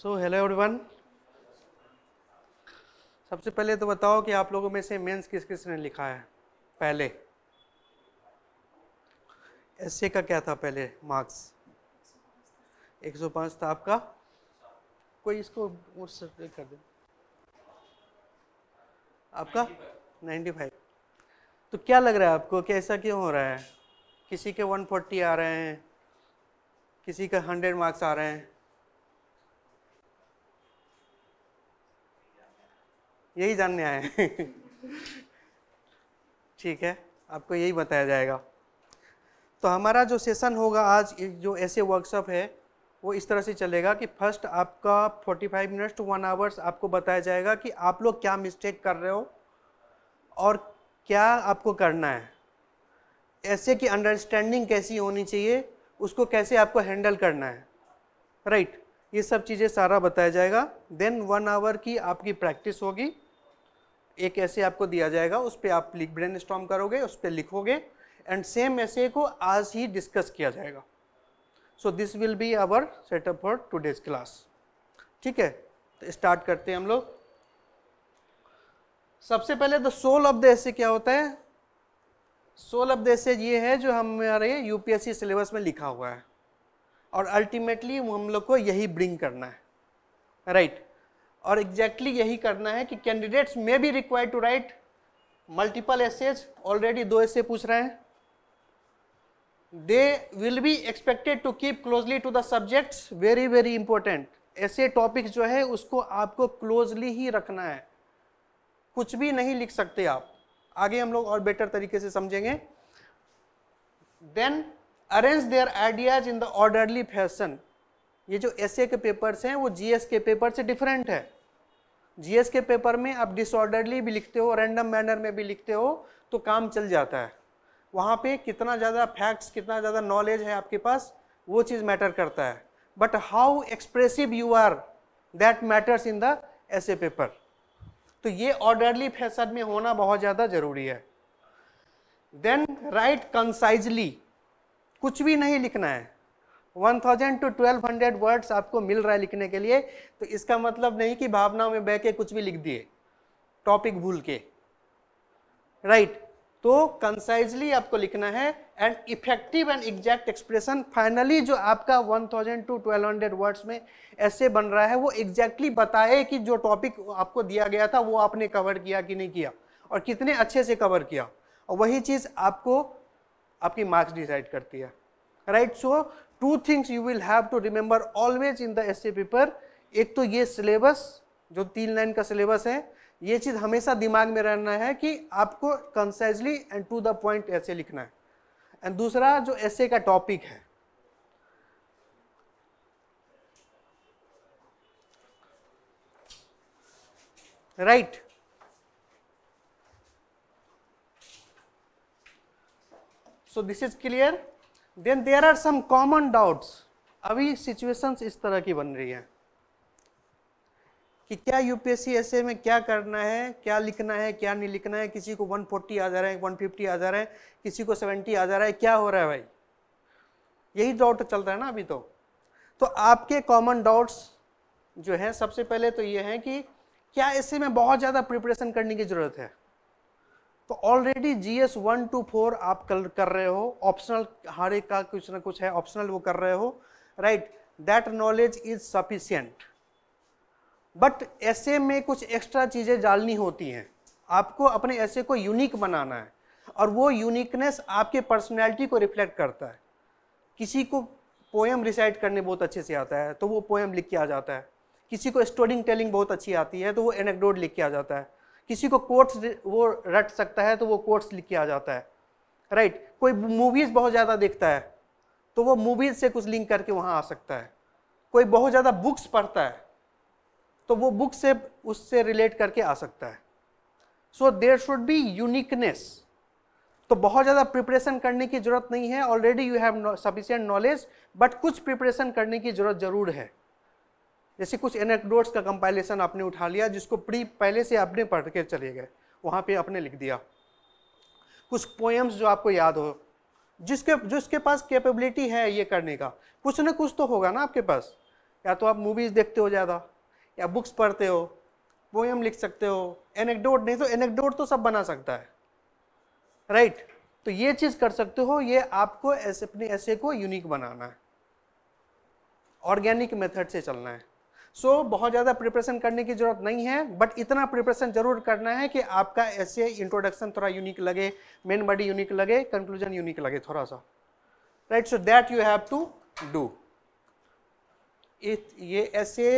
So hello everyone सबसे पहले तो बताओ कि आप लोगों में से मेंस किस किस ने लिखा है पहले एस का क्या था पहले मार्क्स 105 था आपका कोई इसको कर दे आपका 95 तो क्या लग रहा है आपको कि ऐसा क्यों हो रहा है किसी के 140 आ रहे हैं किसी का 100 मार्क्स आ रहे हैं यही जानने आए हैं ठीक है आपको यही बताया जाएगा तो हमारा जो सेशन होगा आज जो ऐसे वर्कशॉप है वो इस तरह से चलेगा कि फर्स्ट आपका 45 मिनट्स टू वन आवर्स आपको बताया जाएगा कि आप लोग क्या मिस्टेक कर रहे हो और क्या आपको करना है ऐसे की अंडरस्टैंडिंग कैसी होनी चाहिए उसको कैसे आपको हैंडल करना है राइट right. ये सब चीज़ें सारा बताया जाएगा देन वन आवर की आपकी प्रैक्टिस होगी एक ऐसे आपको दिया जाएगा उस पर आप लिख ब्रेन स्टॉम करोगे उस पर लिखोगे एंड सेम ऐसे को आज ही डिस्कस किया जाएगा so this will be our setup for today's class ठीक है तो स्टार्ट करते हैं हम लोग सबसे पहले द सोल ऑफ द ऐसे क्या होता है सोल ऑफ द ऐसे ये है जो हमारे यूपीएससी सिलेबस में लिखा हुआ है और अल्टीमेटली हम लोग को यही ब्रिंग करना है राइट right. और एग्जैक्टली exactly यही करना है कि कैंडिडेट्स में भी required to write multiple essays already दो एसे पूछ रहे हैं they will be expected to keep closely to the subjects very very important ऐसे टॉपिक जो है उसको आपको क्लोजली ही रखना है कुछ भी नहीं लिख सकते आप आगे हम लोग और बेटर तरीके से समझेंगे then arrange their ideas in the orderly fashion ये जो एस के पेपर्स हैं वो जीएस के पेपर से डिफरेंट है जीएस के पेपर में आप डिसऑर्डरली भी लिखते हो रैंडम मैनर में भी लिखते हो तो काम चल जाता है वहाँ पे कितना ज़्यादा फैक्ट्स कितना ज़्यादा नॉलेज है आपके पास वो चीज़ मैटर करता है but how expressive you are that matters in the essay paper तो ये ऑर्डरली फैशन में होना बहुत ज़्यादा ज़रूरी है देन राइट कंसाइजली कुछ भी नहीं लिखना है 1000 टू 1200 वर्ड्स आपको मिल रहा है लिखने के लिए तो इसका मतलब नहीं कि भावनाओं में बह के कुछ भी लिख दिए टॉपिक भूल के राइट right. तो कंसाइजली आपको लिखना है and effective and exact expression finally जो आपका 1000 टू 1200 वर्ड्स में ऐसे बन रहा है वो एग्जैक्टली exactly बताए कि जो टॉपिक आपको दिया गया था वो आपने कवर किया कि नहीं किया और कितने अच्छे से कवर किया और वही चीज़ आपको आपकी मार्क्स डिसाइड करती है right so two things you will have to remember always in the essay paper एक तो ये सिलेबस जो तीन लाइन का सिलेबस है ये चीज़ हमेशा दिमाग में रहना है कि आपको concisely and to the point ऐसे लिखना है एंड दूसरा जो ए का टॉपिक है right right. so this is clear then there are some common doubts अभी सिचुएशंस इस तरह की बन रही है कि क्या यूपीएससी एस में क्या करना है क्या लिखना है क्या नहीं लिखना है किसी को 140 आ जा रहा है 150 आ जा रहा है किसी को 70 आ जा रहा है क्या हो रहा है भाई यही डाउट चल रहा है ना अभी तो तो आपके कॉमन डाउट्स जो हैं सबसे पहले तो ये हैं कि क्या ऐसे में बहुत ज़्यादा प्रिपरेशन करने की ज़रूरत है तो already G S one two four आप कल कर रहे हो ऑप्शनल हर एक का कुछ ना कुछ है ऑप्शनल वो कर रहे हो right that knowledge is sufficient but ऐसे में कुछ एक्स्ट्रा चीज़ें डालनी होती हैं आपको अपने ऐसे को यूनिक बनाना है और वो यूनिकनेस आपके पर्सनैलिटी को रिफ्लेक्ट करता है किसी को पोएम रिसाइट करने बहुत अच्छे से आता है तो वो पोएम लिख के आ जाता है किसी को स्टोरिंग टेलिंग बहुत अच्छी आती है तो वो एनेक्डोड लिख के आ जाता है किसी को कोट्स वो रट सकता है तो वो कोट्स लिख के आ जाता है राइट right? कोई मूवीज़ बहुत ज़्यादा देखता है तो वो मूवीज़ से कुछ लिंक करके वहाँ आ सकता है कोई बहुत ज़्यादा बुक्स पढ़ता है तो वो बुक से उससे रिलेट करके आ सकता है so there should be uniqueness तो बहुत ज़्यादा प्रिपरेशन करने की ज़रूरत नहीं है already you have sufficient knowledge but कुछ प्रिपरेशन करने की ज़रूरत ज़रूर है जैसे कुछ एनेक्डोट्स का कंपाइलेशन आपने उठा लिया जिसको प्री पहले से आपने पढ़ के चले गए वहाँ पे आपने लिख दिया कुछ पोएम्स जो आपको याद हो जिसके जिसके पास कैपेबिलिटी है ये करने का कुछ ना कुछ तो होगा ना आपके पास या तो आप मूवीज़ देखते हो ज़्यादा या बुक्स पढ़ते हो पोएम लिख सकते हो एनेक्डोट नहीं तो एनेक्डोट तो सब बना सकता है राइट right? तो ये चीज़ कर सकते हो ये आपको ऐसे अपने ऐसे को यूनिक बनाना है ऑर्गेनिक मेथड से चलना है सो so, बहुत ज़्यादा प्रिपरेशन करने की ज़रूरत नहीं है बट इतना प्रिपरेशन जरूर करना है कि आपका ऐसे इंट्रोडक्शन थोड़ा यूनिक लगे मेन बॉडी यूनिक लगे कंक्लूजन यूनिक लगे थोड़ा सा right so that you have to do ये ऐसे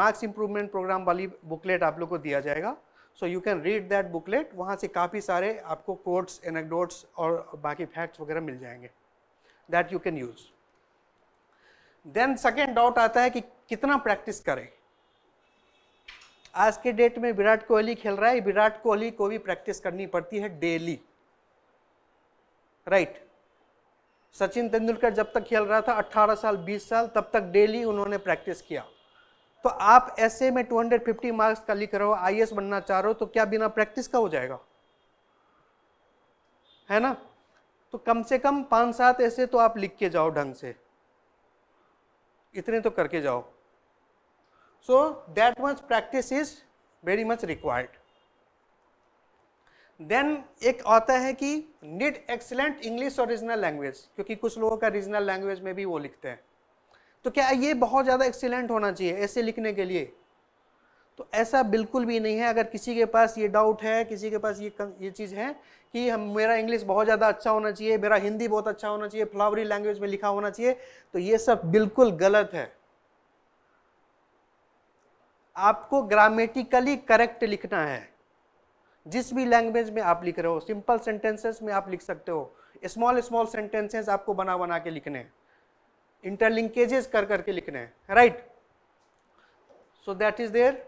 मार्क्स इंप्रूवमेंट प्रोग्राम वाली बुकलेट आप लोग को दिया जाएगा so you can read that booklet वहाँ से काफ़ी सारे आपको कोर्ट्स एनेक्डोट्स और बाकी फैक्ट्स वगैरह मिल जाएंगे that you can use then second doubt आता है कि कितना प्रैक्टिस करें आज के डेट में विराट कोहली खेल रहा है विराट कोहली को भी प्रैक्टिस करनी पड़ती है डेली राइट सचिन तेंदुलकर जब तक खेल रहा था 18 साल 20 साल तब तक डेली उन्होंने प्रैक्टिस किया तो आप ऐसे में 250 मार्क्स का लिख रहे हो आई बनना चाह रहे हो तो क्या बिना प्रैक्टिस का हो जाएगा है ना तो कम से कम पाँच सात ऐसे तो आप लिख के जाओ ढंग से इतने तो करके जाओ so that much practice is very much required then एक आता है कि नीड एक्सलेंट इंग्लिश और रीजनल लैंग्वेज क्योंकि कुछ लोगों का रीजनल लैंग्वेज में भी वो लिखते हैं तो क्या ये बहुत ज़्यादा एक्सीलेंट होना चाहिए ऐसे लिखने के लिए तो ऐसा बिल्कुल भी नहीं है अगर किसी के पास ये डाउट है किसी के पास ये ये चीज़ है कि हम मेरा इंग्लिश बहुत ज़्यादा अच्छा होना चाहिए मेरा हिंदी बहुत अच्छा होना चाहिए फ्लावरी लैंग्वेज में लिखा होना चाहिए तो ये सब बिल्कुल गलत है आपको ग्रामेटिकली करेक्ट लिखना है जिस भी लैंग्वेज में आप लिख रहे हो सिंपल सेंटेंसेस में आप लिख सकते हो स्मॉल स्मॉल सेंटेंसेस आपको बना बना के लिखने हैं इंटरलिंकेजेस कर करके लिखने हैं right so that is there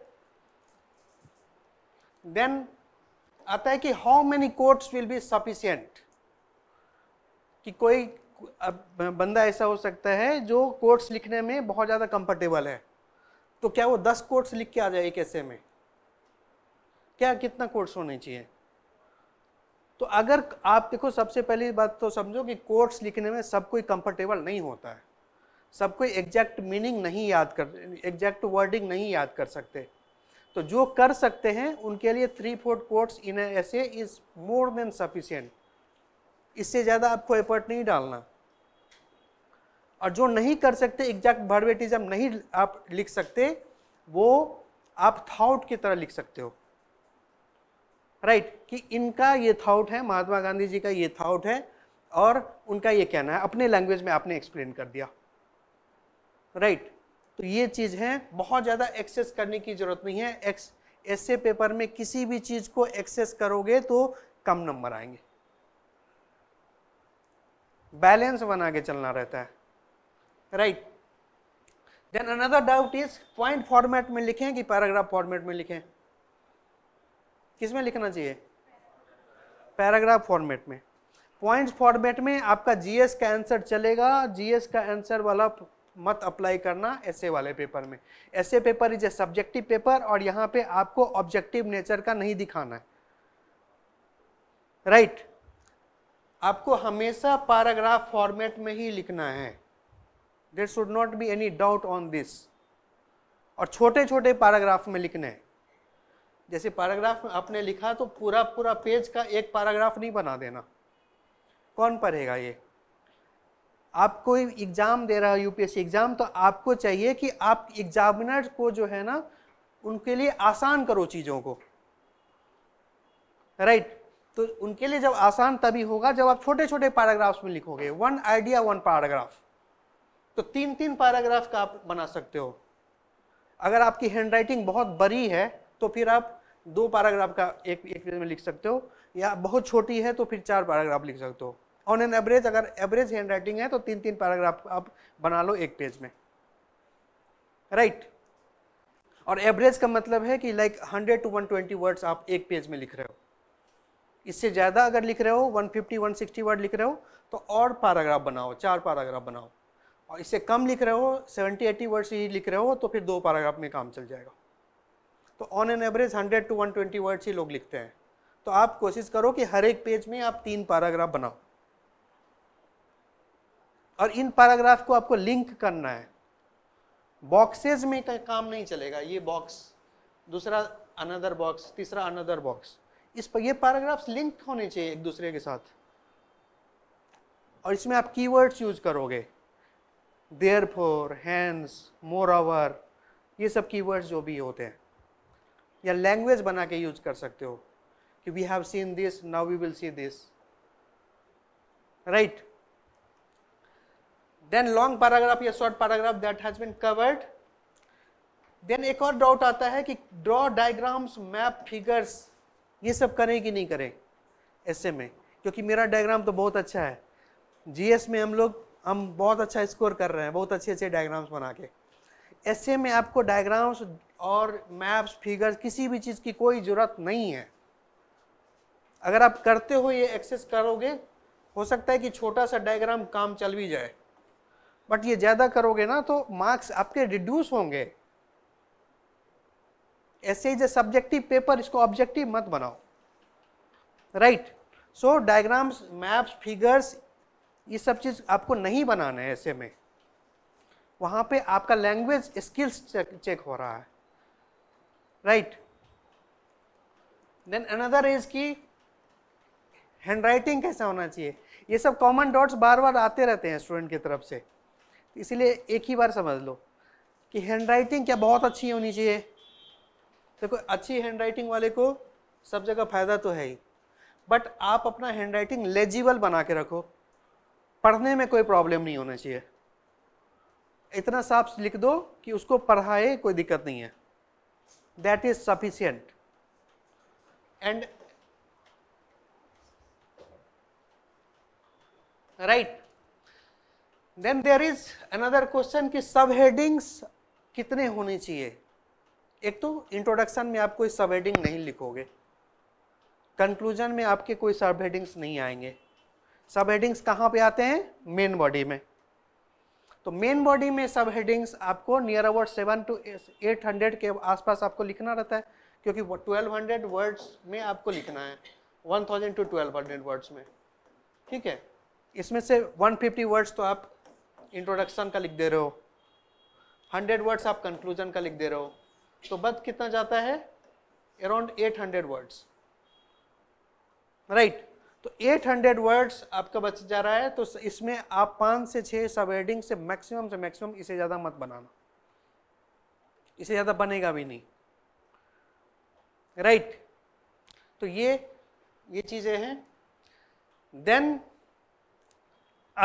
then आता है कि how many quotes will be sufficient कि कोई बंदा ऐसा हो सकता है जो कोर्ट्स लिखने में बहुत ज़्यादा कंफर्टेबल है तो क्या वो दस कोर्ट्स लिख के आ जाए एक ऐसे में क्या कितना कोर्ट्स होने चाहिए तो अगर आप देखो सबसे पहली बात तो समझो कि कोर्ट्स लिखने में सब कोई कंफर्टेबल नहीं होता है सब कोई एग्जैक्ट मीनिंग नहीं याद कर एग्जैक्ट वर्डिंग नहीं याद कर सकते तो जो कर सकते हैं उनके लिए three fourth quotes in essay is more than sufficient इससे ज़्यादा आपको एफर्ट नहीं डालना और जो नहीं कर सकते एग्जैक्ट वर्बेटिज्म नहीं आप लिख सकते वो आप थाउट की तरह लिख सकते हो राइट right, कि इनका ये थाउट है महात्मा गांधी जी का ये थाउट है और उनका ये कहना है अपने लैंग्वेज में आपने एक्सप्लेन कर दिया राइट right. तो ये चीज़ है बहुत ज़्यादा एक्सेस करने की ज़रूरत नहीं है एक्स ऐसे पेपर में किसी भी चीज़ को एक्सेस करोगे तो कम नंबर आएंगे बैलेंस बना के चलना रहता है right then another doubt is point format में लिखें कि पैराग्राफ फॉर्मेट में लिखें किस में लिखना चाहिए पैराग्राफ फॉर्मेट में पॉइंट्स फॉर्मेट में आपका जीएस का आंसर चलेगा जीएस का आंसर वाला मत अप्लाई करना ऐसे वाले पेपर में essay paper is a subjective paper और यहाँ पे आपको ऑब्जेक्टिव नेचर का नहीं दिखाना है राइट right. आपको हमेशा पैराग्राफ फॉर्मेट में ही लिखना है there should not be any doubt on this और छोटे छोटे पैराग्राफ में लिखने हैं जैसे पैराग्राफ में आपने लिखा तो पूरा पूरा पेज का एक पैराग्राफ नहीं बना देना कौन पढ़ेगा ये आप कोई एग्ज़ाम दे रहा है यूपीएससी एग्ज़ाम तो आपको चाहिए कि आप एग्जामिनर को जो है ना उनके लिए आसान करो चीज़ों को राइट right. तो उनके लिए जब आसान तभी होगा जब आप छोटे छोटे पैराग्राफ्स में लिखोगे वन आइडिया वन पैराग्राफ तो तीन तीन पैराग्राफ का आप बना सकते हो अगर आपकी हैंडराइटिंग बहुत बड़ी है तो फिर आप दो पैराग्राफ का एक एक में लिख सकते हो या बहुत छोटी है तो फिर चार पैराग्राफ लिख सकते हो ऑन एन एवरेज अगर एवरेज हैंड राइटिंग है तो तीन तीन पैराग्राफ आप बना लो एक पेज में राइट right. और एवरेज का मतलब है कि like hundred to one twenty words आप एक पेज में लिख रहे हो इससे ज़्यादा अगर लिख रहे हो one fifty one sixty word लिख रहे हो तो और पैराग्राफ बनाओ चार पैराग्राफ बनाओ और इससे कम लिख रहे हो सेवेंटी एटी वर्ड्स ही लिख रहे हो तो फिर दो पैराग्राफ में काम चल जाएगा तो on an average hundred to one twenty words ही लोग लिखते हैं तो आप कोशिश करो कि हर एक पेज में आप तीन पैराग्राफ बनाओ और इन पैराग्राफ को आपको लिंक करना है बॉक्सेज में तो काम नहीं चलेगा ये बॉक्स दूसरा अनदर बॉक्स तीसरा अनदर बॉक्स इस पर ये पैराग्राफ्स लिंक होने चाहिए एक दूसरे के साथ और इसमें आप कीवर्ड्स यूज करोगे therefore hence moreover ये सब कीवर्ड्स जो भी होते हैं या लैंग्वेज बना के यूज कर सकते हो कि we have seen this now we will see this right then long paragraph या short paragraph that has been covered then एक और डाउट आता है कि ड्रॉ डायग्राम्स मैप फिगर्स ये सब करें कि नहीं करें ऐसे में क्योंकि मेरा डायग्राम तो बहुत अच्छा है जीएस में हम लोग हम बहुत अच्छा स्कोर कर रहे हैं बहुत अच्छे अच्छे डायग्राम्स बना के ऐसे में आपको डायग्राम्स और मैप्स फिगर्स किसी भी चीज़ की कोई ज़रूरत नहीं है अगर आप करते हो ये एक्सेस करोगे हो सकता है कि छोटा सा डायग्राम काम चल भी जाए बट ये ज़्यादा करोगे ना तो मार्क्स आपके रिड्यूस होंगे ऐसे ही जो सब्जेक्टिव पेपर इसको ऑब्जेक्टिव मत बनाओ right so diagrams maps figures ये सब चीज़ आपको नहीं बनाना है ऐसे में वहां पे आपका लैंग्वेज स्किल्स चेक हो रहा है राइट देन अनदर इज की हैंड राइटिंग कैसा होना चाहिए ये सब कॉमन डॉट्स बार बार आते रहते हैं स्टूडेंट की तरफ से इसीलिए एक ही बार समझ लो कि हैंड राइटिंग क्या बहुत अच्छी होनी चाहिए देखो तो अच्छी हैंड राइटिंग वाले को सब जगह फ़ायदा तो है ही बट आप अपना हैंड राइटिंग लेजिबल बना के रखो पढ़ने में कोई प्रॉब्लम नहीं होना चाहिए इतना साफ लिख दो कि उसको पढ़ाए कोई दिक्कत नहीं है that is sufficient and right then there is another question कि सब हेडिंग्स कितने होने चाहिए एक तो इंट्रोडक्शन में आप कोई सब हेडिंग नहीं लिखोगे कंक्लूजन में आपके कोई सब हेडिंग्स नहीं आएंगे सब हेडिंग्स कहाँ पे आते हैं मेन बॉडी में तो मेन बॉडी में सब हेडिंग्स आपको near about seven to eight hundred के आसपास आपको लिखना रहता है क्योंकि ट्वेल्व हंड्रेड वर्ड्स में आपको लिखना है one thousand to twelve hundred words में ठीक है इसमें से वन फिफ्टी वर्ड्स तो आप इंट्रोडक्शन का लिख दे रहे हो हंड्रेड वर्ड्स आप कंक्लूजन का लिख दे रहे हो तो बद कितना जाता है around eight hundred words right तो एट हंड्रेड वर्ड्स आपका बच जा रहा है तो इसमें आप पाँच से छः सब एडिंग से मैक्सिमम से मैक्सिमम इसे ज़्यादा मत बनाना इसे ज़्यादा बनेगा भी नहीं राइट तो ये ये चीज़ें हैं देन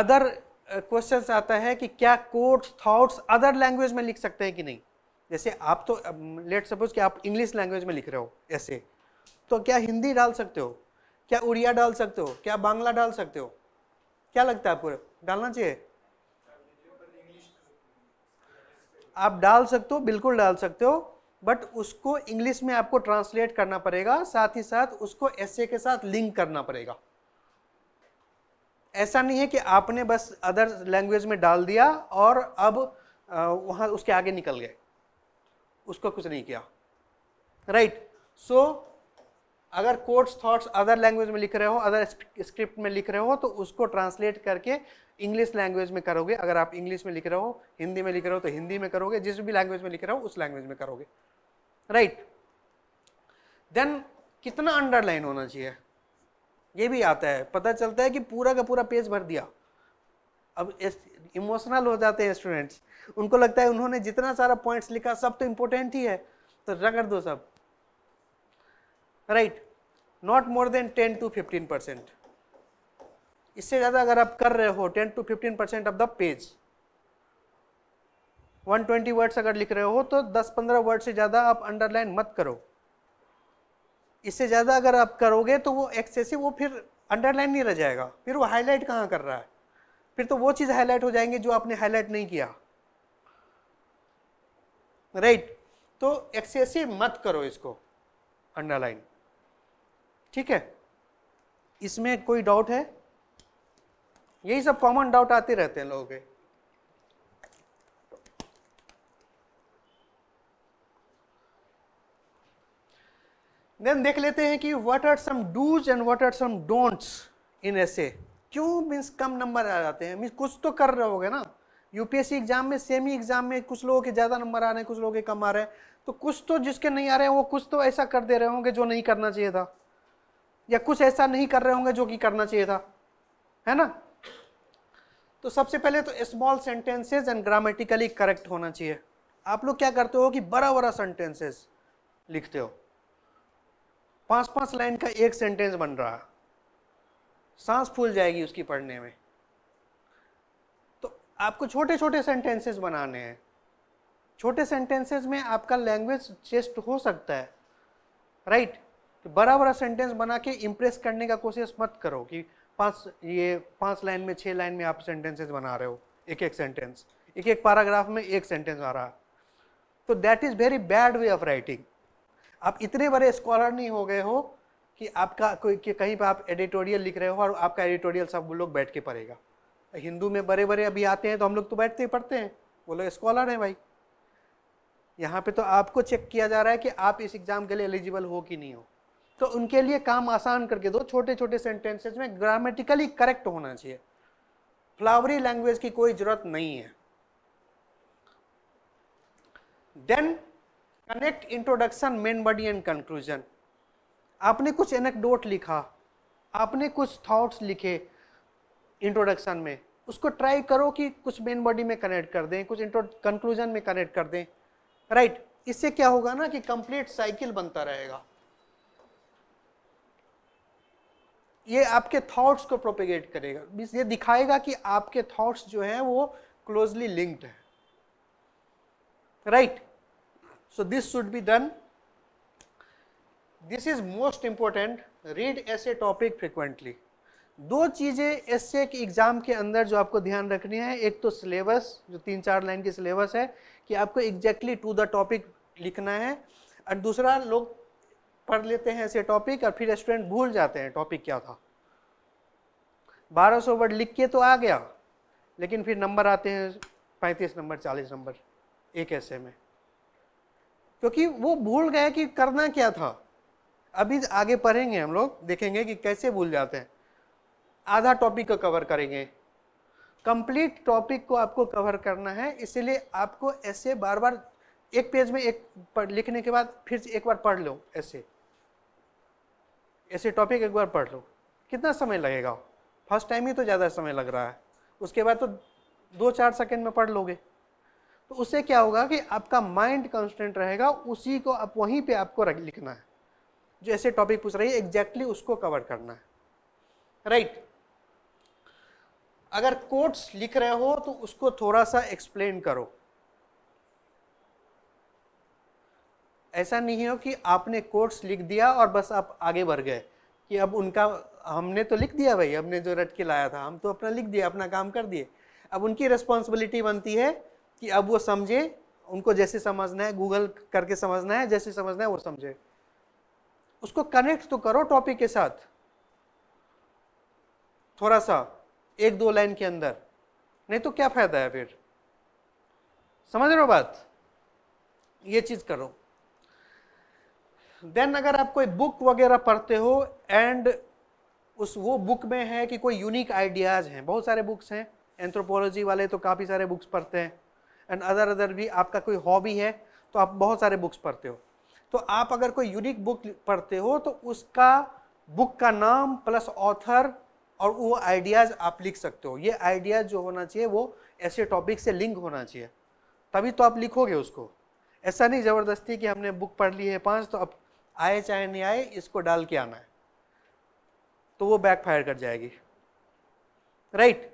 अदर क्वेश्चन uh, आता है कि क्या कोड्स थाट्स अदर लैंग्वेज में लिख सकते हैं कि नहीं जैसे आप तो लेट सपोज कि आप इंग्लिश लैंग्वेज में लिख रहे हो ऐसे तो क्या हिंदी डाल सकते हो क्या उड़िया डाल सकते हो क्या बांग्ला डाल सकते हो क्या लगता है आपको डालना चाहिए आप डाल सकते हो बिल्कुल डाल सकते हो बट उसको इंग्लिश में आपको ट्रांसलेट करना पड़ेगा साथ ही साथ उसको ऐसे के साथ लिंक करना पड़ेगा ऐसा नहीं है कि आपने बस अदर लैंग्वेज में डाल दिया और अब वहाँ उसके आगे निकल गए उसको कुछ नहीं किया राइट right. सो so, अगर कोड्स थॉट्स अदर लैंग्वेज में लिख रहे हो अदर स्क्रिप्ट में लिख रहे हो तो उसको ट्रांसलेट करके इंग्लिश लैंग्वेज में करोगे अगर आप इंग्लिश में लिख रहे हो हिंदी में लिख रहे हो तो हिंदी में करोगे जिस भी लैंग्वेज में लिख रहे हो उस लैंग्वेज में करोगे राइट right. देन कितना अंडरलाइन होना चाहिए ये भी आता है पता चलता है कि पूरा का पूरा पेज भर दिया अब इमोशनल हो जाते हैं स्टूडेंट्स उनको लगता है उन्होंने जितना सारा पॉइंट्स लिखा सब तो इम्पोर्टेंट ही है तो रगड़ दो सब right not more than ten to fifteen percent इससे ज़्यादा अगर आप कर रहे हो ten to fifteen percent of the page 120 words अगर लिख रहे हो तो 10-15 वर्ड से ज़्यादा आप अंडरलाइन मत करो इससे ज़्यादा अगर आप करोगे तो वो एक्सेसिव वो फिर अंडरलाइन नहीं रह जाएगा फिर वो हाईलाइट कहाँ कर रहा है फिर तो वो चीज़ हाईलाइट हो जाएंगे जो आपने हाईलाइट नहीं किया राइट right. तो एक्सेसिव मत करो इसको अंडरलाइन ठीक है इसमें कोई डाउट है यही सब कॉमन डाउट आते रहते हैं लोगों के देन देख लेते हैं कि what are some dos and what are some don'ts in essay क्यों मीन्स कम नंबर आ जाते हैं मीन्स कुछ तो कर रहे होगे ना यूपीएससी एग्जाम में सेमी एग्जाम में कुछ लोगों के ज़्यादा नंबर आ रहे हैं कुछ लोगों के कम आ रहे हैं तो कुछ तो जिसके नहीं आ रहे हैं वो कुछ तो ऐसा कर दे रहे होंगे जो नहीं करना चाहिए था या कुछ ऐसा नहीं कर रहे होंगे जो कि करना चाहिए था है ना तो सबसे पहले तो small sentences and grammatically correct होना चाहिए आप लोग क्या करते हो कि बड़ा बड़ा सेंटेंसेज लिखते हो पांच पांच लाइन का एक सेंटेंस बन रहा सांस फूल जाएगी उसकी पढ़ने में तो आपको छोटे छोटे सेंटेंसेस बनाने हैं छोटे सेंटेंसेस में आपका लैंग्वेज चेस्ट हो सकता है राइट तो बड़ा बड़ा सेंटेंस बना के इम्प्रेस करने का कोशिश मत करो कि पांच ये पांच लाइन में छः लाइन में आप सेंटेंसेस बना रहे हो एक एक सेंटेंस एक एक पैराग्राफ में एक सेंटेंस आ रहा तो that is very bad way of writing आप इतने बड़े स्कॉलर नहीं हो गए हो कि आपका कोई कि कहीं पर आप एडिटोरियल लिख रहे हो और आपका एडिटोरियल सब लोग बैठ के पढ़ेगा हिंदू में बड़े बड़े अभी आते हैं तो हम लोग तो बैठते ही पढ़ते हैं वो लोग स्कॉलर हैं भाई यहाँ पे तो आपको चेक किया जा रहा है कि आप इस एग्ज़ाम के लिए एलिजिबल हो कि नहीं हो तो उनके लिए काम आसान करके दो छोटे छोटे सेंटेंसेज में ग्रामेटिकली करेक्ट होना चाहिए फ्लावरी लैंग्वेज की कोई ज़रूरत नहीं है then connect introduction main body and conclusion आपने कुछ एनेक्डोट लिखा आपने कुछ थॉट्स लिखे इंट्रोडक्शन में उसको ट्राई करो कि कुछ मेन बॉडी में कनेक्ट कर दें कुछ इंट्रो कंक्लूजन में कनेक्ट कर दें राइट right. इससे क्या होगा ना कि कंप्लीट साइकिल बनता रहेगा ये आपके थॉट्स को प्रोपेगेट करेगा मीन्स ये दिखाएगा कि आपके थॉट्स जो हैं वो क्लोजली लिंक्ड है right right. So, this should be done. This is most important read essay topic frequently. दो चीज़ें ऐसे के एग्ज़ाम के अंदर जो आपको ध्यान रखनी है एक तो सिलेबस जो तीन चार लाइन की सिलेबस है कि आपको एग्जैक्टली टू द टॉपिक लिखना है और दूसरा लोग पढ़ लेते हैं ऐसे टॉपिक और फिर स्टूडेंट भूल जाते हैं टॉपिक क्या था 1200 वर्ड लिख के तो आ गया लेकिन फिर नंबर आते हैं 35 नंबर 40 नंबर एक ऐसे में क्योंकि वो भूल गए कि करना क्या था अभी आगे पढ़ेंगे हम लोग देखेंगे कि कैसे भूल जाते हैं आधा टॉपिक को कवर करेंगे कंप्लीट टॉपिक को आपको कवर करना है इसलिए आपको ऐसे बार बार एक पेज में एक पढ़ लिखने के बाद फिर एक बार पढ़ लो ऐसे ऐसे टॉपिक एक बार पढ़ लो कितना समय लगेगा फर्स्ट टाइम ही तो ज़्यादा समय लग रहा है उसके बाद तो दो चार सेकेंड में पढ़ लोगे तो उससे क्या होगा कि आपका माइंड कॉन्स्टेंट रहेगा उसी को आप वहीं पर आपको लिखना है जो ऐसे टॉपिक पूछ रही है एग्जैक्टली exactly उसको कवर करना है राइट right. अगर कोट्स लिख रहे हो तो उसको थोड़ा सा एक्सप्लेन करो ऐसा नहीं हो कि आपने कोट्स लिख दिया और बस आप आगे बढ़ गए कि अब उनका हमने तो लिख दिया भाई हमने जो रट के लाया था हम तो अपना लिख दिया अपना काम कर दिए अब उनकी रिस्पॉन्सिबिलिटी बनती है कि अब वो समझे उनको जैसे समझना है गूगल करके समझना है जैसे समझना है वो समझे उसको कनेक्ट तो करो टॉपिक के साथ थोड़ा सा एक दो लाइन के अंदर नहीं तो क्या फायदा है फिर समझ रहे हो बात ये चीज करो देन अगर आप कोई बुक वगैरह पढ़ते हो एंड उस वो बुक में है कि कोई यूनिक आइडियाज हैं बहुत सारे बुक्स हैं एंथ्रोपोलॉजी वाले तो काफ़ी सारे बुक्स पढ़ते हैं एंड अदर अदर भी आपका कोई हॉबी है तो आप बहुत सारे बुक्स पढ़ते हो तो आप अगर कोई यूनिक बुक पढ़ते हो तो उसका बुक का नाम प्लस ऑथर और वो आइडियाज़ आप लिख सकते हो ये आइडियाज़ जो होना चाहिए वो ऐसे टॉपिक से लिंक होना चाहिए तभी तो आप लिखोगे उसको ऐसा नहीं ज़बरदस्ती कि हमने बुक पढ़ ली है पाँच तो अब आए चाहे नहीं आए इसको डाल के आना है तो वो बैक फायर कर जाएगी राइट right?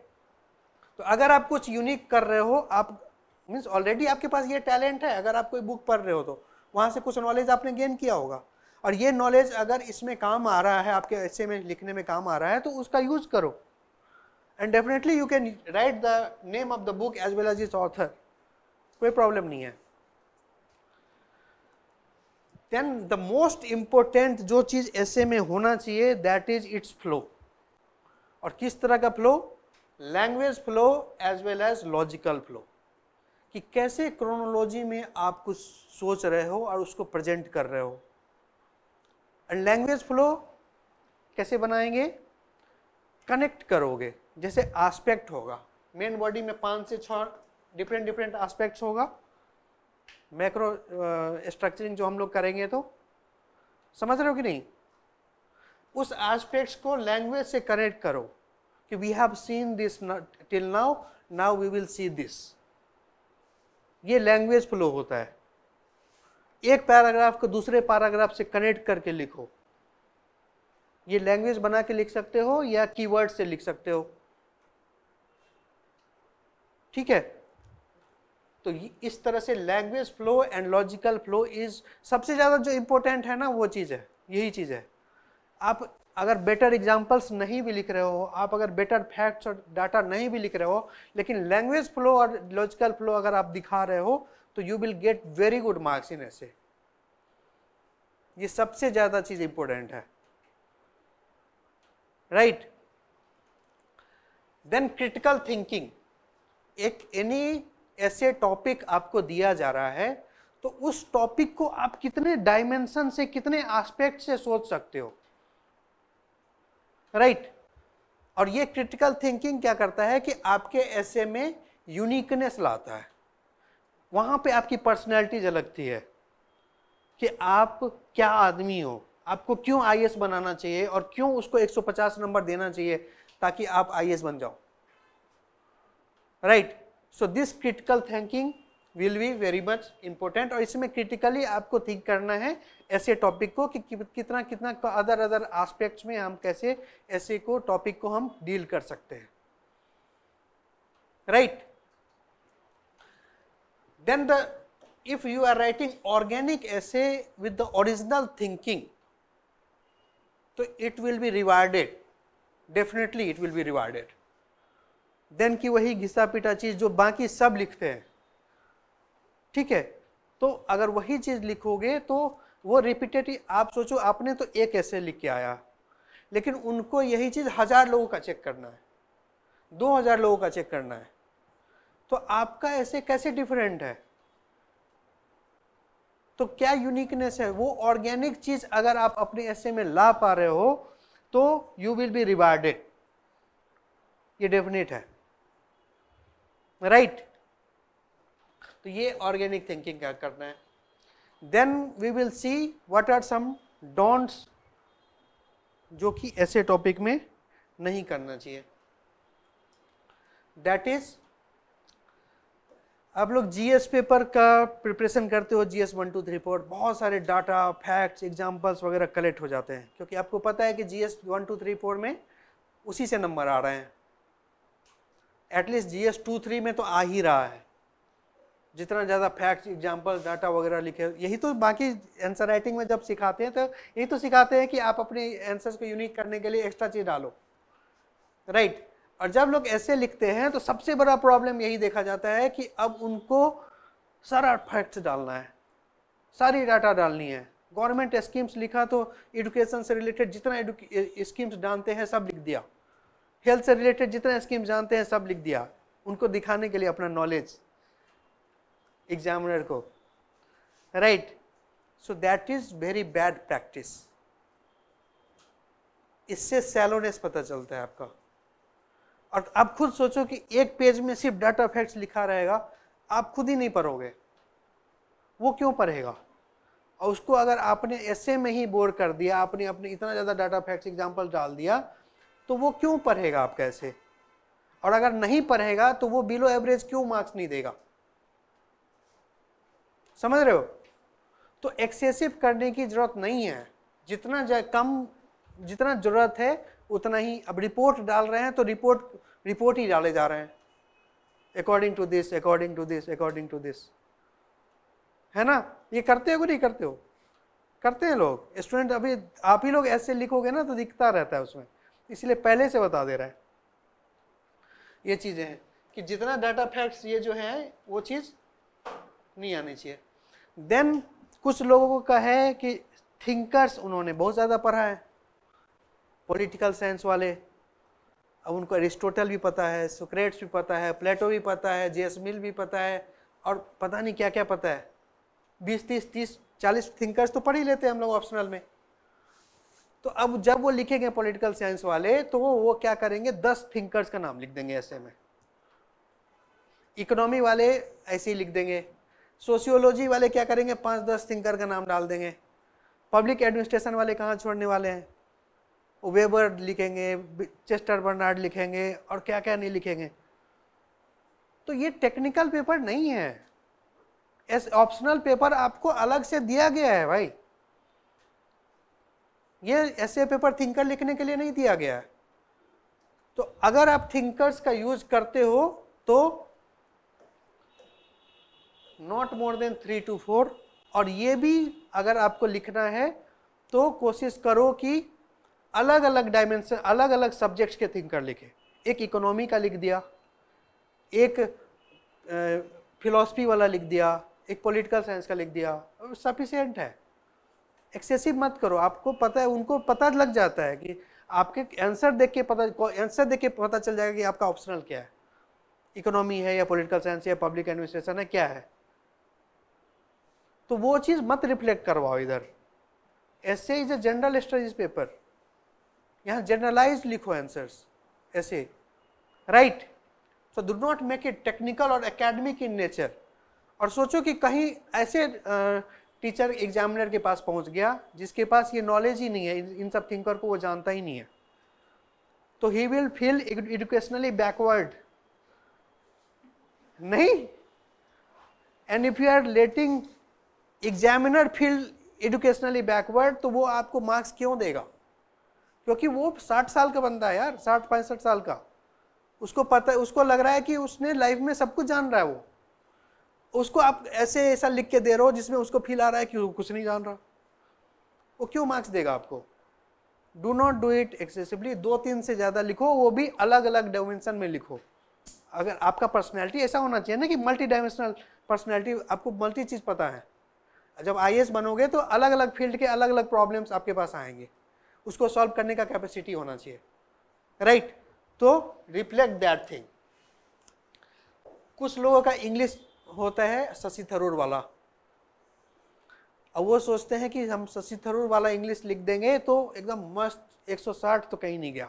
तो अगर आप कुछ यूनिक कर रहे हो आप मीन्स ऑलरेडी आपके पास ये टैलेंट है अगर आप कोई बुक पढ़ रहे हो तो वहाँ से कुछ नॉलेज आपने गेन किया होगा और ये नॉलेज अगर इसमें काम आ रहा है आपके ऐसे में लिखने में काम आ रहा है तो उसका यूज करो and definitely you can write the name of the book as well as his author कोई प्रॉब्लम नहीं है देन द मोस्ट इम्पोर्टेंट जो चीज़ ऐसे में होना चाहिए दैट इज इट्स फ्लो और किस तरह का flow language flow as well as logical flow कि कैसे क्रोनोलॉजी में आप कुछ सोच रहे हो और उसको प्रेजेंट कर रहे हो एंड लैंग्वेज फ्लो कैसे बनाएंगे कनेक्ट करोगे जैसे आस्पेक्ट होगा मेन बॉडी में पाँच से छः डिफरेंट डिफरेंट आस्पेक्ट्स होगा मैक्रो स्ट्रक्चरिंग uh, जो हम लोग करेंगे तो समझ रहे हो कि नहीं उस एस्पेक्ट्स को लैंग्वेज से कनेक्ट करो कि we have seen this till now now we will see this ये लैंग्वेज फ्लो होता है एक पैराग्राफ को दूसरे पैराग्राफ से कनेक्ट करके लिखो ये लैंग्वेज बना के लिख सकते हो या कीवर्ड से लिख सकते हो ठीक है तो इस तरह से language flow and logical flow is सबसे ज़्यादा जो इम्पोर्टेंट है ना वो चीज़ है यही चीज़ है आप अगर बेटर एग्जाम्पल्स नहीं भी लिख रहे हो आप अगर बेटर फैक्ट्स और डाटा नहीं भी लिख रहे हो लेकिन लैंग्वेज फ्लो और लॉजिकल फ्लो अगर आप दिखा रहे हो तो you will get very good marks in essay ये सबसे ज़्यादा चीज़ इम्पोर्टेंट है राइट देन क्रिटिकल थिंकिंग एक एनी ऐसे टॉपिक आपको दिया जा रहा है तो उस टॉपिक को आप कितने डायमेंशन से कितने एस्पेक्ट से सोच सकते हो राइट और ये क्रिटिकल थिंकिंग क्या करता है कि आपके ऐसे में यूनिकनेस लाता है वहाँ पे आपकी पर्सनैलिटी झलकती है कि आप क्या आदमी हो आपको क्यों आई बनाना चाहिए और क्यों उसको 150 नंबर देना चाहिए ताकि आप आई बन जाओ right so this critical thinking will be very much important और इसमें क्रिटिकली आपको थिंक करना है ऐसे टॉपिक को कि कितना कितना अदर अदर आस्पेक्ट्स में हम कैसे ऐसे को टॉपिक को हम डील कर सकते हैं right then the if you are writing organic essay with the original thinking तो it will be rewarded definitely it will be rewarded then की वही घिसा पिटा चीज जो बाकी सब लिखते हैं ठीक है तो अगर वही चीज़ लिखोगे तो वो रिपीटेटिव आप सोचो आपने तो एक ऐसे लिख के आया लेकिन उनको यही चीज़ हज़ार लोगों का चेक करना है दो हज़ार लोगों का चेक करना है तो आपका ऐसे कैसे डिफरेंट है तो क्या यूनिकनेस है वो ऑर्गेनिक चीज़ अगर आप अपने ऐसे में ला पा रहे हो तो यू विल बी रिवार्डेड ये डेफिनेट है राइट right? तो ये ऑर्गेनिक थिंकिंग का करना है then we will see what are some don'ts जो कि ऐसे टॉपिक में नहीं करना चाहिए दैट इज आप लोग जीएस पेपर का प्रिपरेशन करते हो GS one two three four बहुत सारे डाटा फैक्ट्स एग्जांपल्स वगैरह कलेक्ट हो जाते हैं क्योंकि आपको पता है कि GS one two three four में उसी से नंबर आ रहे हैं एटलीस्ट जीएस टू थ्री में तो आ ही रहा है जितना ज़्यादा फैक्ट एग्जाम्पल डाटा वगैरह लिखे यही तो बाकी आंसर राइटिंग में जब सिखाते हैं तो यही तो सिखाते हैं कि आप अपने आंसर्स को यूनिक करने के लिए एक्स्ट्रा चीज़ डालो राइट right. और जब लोग ऐसे लिखते हैं तो सबसे बड़ा प्रॉब्लम यही देखा जाता है कि अब उनको सारा फैक्ट्स डालना है सारी डाटा डालनी है गवर्नमेंट स्कीम्स लिखा तो एडुकेशन से रिलेटेड जितना स्कीम्स जानते हैं सब लिख दिया हेल्थ से रिलेटेड जितना स्कीम्स जानते हैं सब लिख दिया उनको दिखाने के लिए अपना नॉलेज examiner को right so that is very bad practice इससे सैलोनेस पता चलता है आपका और आप खुद सोचो कि एक पेज में सिर्फ डाटा फैक्ट्स लिखा रहेगा आप खुद ही नहीं पढ़ोगे वो क्यों पढ़ेगा और उसको अगर आपने ऐसे में ही बोर कर दिया आपने अपने इतना ज़्यादा डाटा फैक्ट्स एग्जाम्पल डाल दिया तो वो क्यों पढ़ेगा आप कैसे और अगर नहीं पढ़ेगा तो वो बिलो एवरेज क्यों मार्क्स नहीं देगा समझ रहे हो तो एक्सेसिव करने की ज़रूरत नहीं है जितना कम जितना ज़रूरत है उतना ही अब रिपोर्ट डाल रहे हैं तो रिपोर्ट रिपोर्ट ही डाले जा रहे हैं according to this according to this according to this है ना ये करते हो कि नहीं करते हो करते हैं लोग स्टूडेंट अभी आप ही लोग ऐसे लिखोगे ना तो दिखता रहता है उसमें इसलिए पहले से बता दे रहा है ये चीज़ें हैं कि जितना डाटा फैक्ट्स ये जो है वो चीज़ नहीं आने चाहिए देन कुछ लोगों को कहे कि थिंकर्स उन्होंने बहुत ज़्यादा पढ़ा है पॉलिटिकल साइंस वाले अब उनको एरिस्टोटल भी पता है सुक्रेट्स भी पता है प्लेटो भी पता है जे मिल भी पता है और पता नहीं क्या क्या पता है बीस तीस तीस चालीस थिंकर्स तो पढ़ ही लेते हैं हम लोग ऑप्शनल में तो अब जब वो लिखेंगे पॉलिटिकल साइंस वाले तो वो क्या करेंगे दस थिंकर्स का नाम लिख देंगे ऐसे में इकोनॉमी वाले ऐसे ही लिख देंगे सोशियोलॉजी वाले क्या करेंगे पाँच दस थिंकर का नाम डाल देंगे पब्लिक एडमिनिस्ट्रेशन वाले कहाँ छोड़ने वाले हैं वेबर लिखेंगे चेस्टर बर्नार्ड लिखेंगे और क्या क्या नहीं लिखेंगे तो ये टेक्निकल पेपर नहीं है एस ऑप्शनल पेपर आपको अलग से दिया गया है भाई ये ऐसे पेपर थिंकर लिखने के लिए नहीं दिया गया है तो अगर आप थिंकर्स का यूज करते हो तो not more than three to four और ये भी अगर आपको लिखना है तो कोशिश करो कि अलग अलग डायमेंशन अलग अलग सब्जेक्ट्स के थिंकर लिखे एक इकोनॉमी का लिख दिया एक फिलोसफी वाला लिख दिया एक पॉलिटिकल साइंस का लिख दिया सफिशियंट है एक्सेसिव मत करो आपको पता है उनको पता लग जाता है कि आपके आंसर देख के पता आंसर देख के पता चल जाएगा कि आपका ऑप्शनल क्या है इकोनॉमी है या पॉलिटिकल साइंस या पब्लिक एडमिनिस्ट्रेशन है क्या है तो वो चीज़ मत रिफ्लेक्ट करवाओ इधर essay is a general studies paper यहाँ जनरलाइज लिखो आंसर्स ऐसे right so do not make it technical और एकेडमिक इन नेचर और सोचो कि कहीं ऐसे टीचर एग्जामिनर के पास पहुंच गया जिसके पास ये नॉलेज ही नहीं है इन सब थिंकर को वो जानता ही नहीं है तो he will feel educationally backward नहीं and if you are letting examiner feel educationally backward तो वो आपको मार्क्स क्यों देगा क्योंकि वो साठ साल का बंदा है यार साठ पैंसठ साल का उसको पता उसको लग रहा है कि उसने लाइफ में सब कुछ जान रहा है वो उसको आप ऐसे ऐसा लिख के दे रहे हो जिसमें उसको फील आ रहा है कि कुछ नहीं जान रहा वो क्यों मार्क्स देगा आपको do not do it excessively दो तीन से ज़्यादा लिखो वो भी अलग अलग डायमेंशन में लिखो अगर आपका पर्सनैलिटी ऐसा होना चाहिए ना कि मल्टी डायमेंशनल पर्सनैलिटी आपको मल्टी चीज़ पता है जब आई बनोगे तो अलग अलग फील्ड के अलग अलग प्रॉब्लम्स आपके पास आएंगे उसको सॉल्व करने का कैपेसिटी होना चाहिए राइट right? तो रिफ्लेक्ट दैट थिंग कुछ लोगों का इंग्लिश होता है शशि थरूर वाला अब वो सोचते हैं कि हम शशि थरूर वाला इंग्लिश लिख देंगे तो एकदम मस्त 160 तो कहीं नहीं गया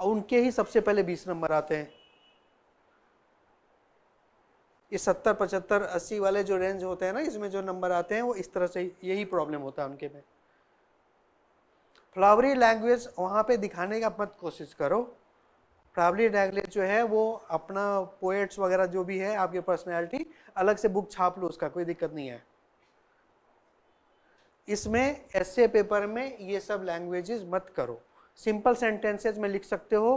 और उनके ही सबसे पहले 20 नंबर आते हैं ये सत्तर पचहत्तर अस्सी वाले जो रेंज होते हैं ना इसमें जो नंबर आते हैं वो इस तरह से यही प्रॉब्लम होता है उनके में फ्लावरी लैंग्वेज वहाँ पे दिखाने का मत कोशिश करो फ्लावरी लैंग्वेज जो है वो अपना पोएट्स वगैरह जो भी है आपकी पर्सनैलिटी अलग से बुक छाप लो उसका कोई दिक्कत नहीं है इसमें ऐसे पेपर में ये सब लैंग्वेजेस मत करो सिंपल सेंटेंसेज में लिख सकते हो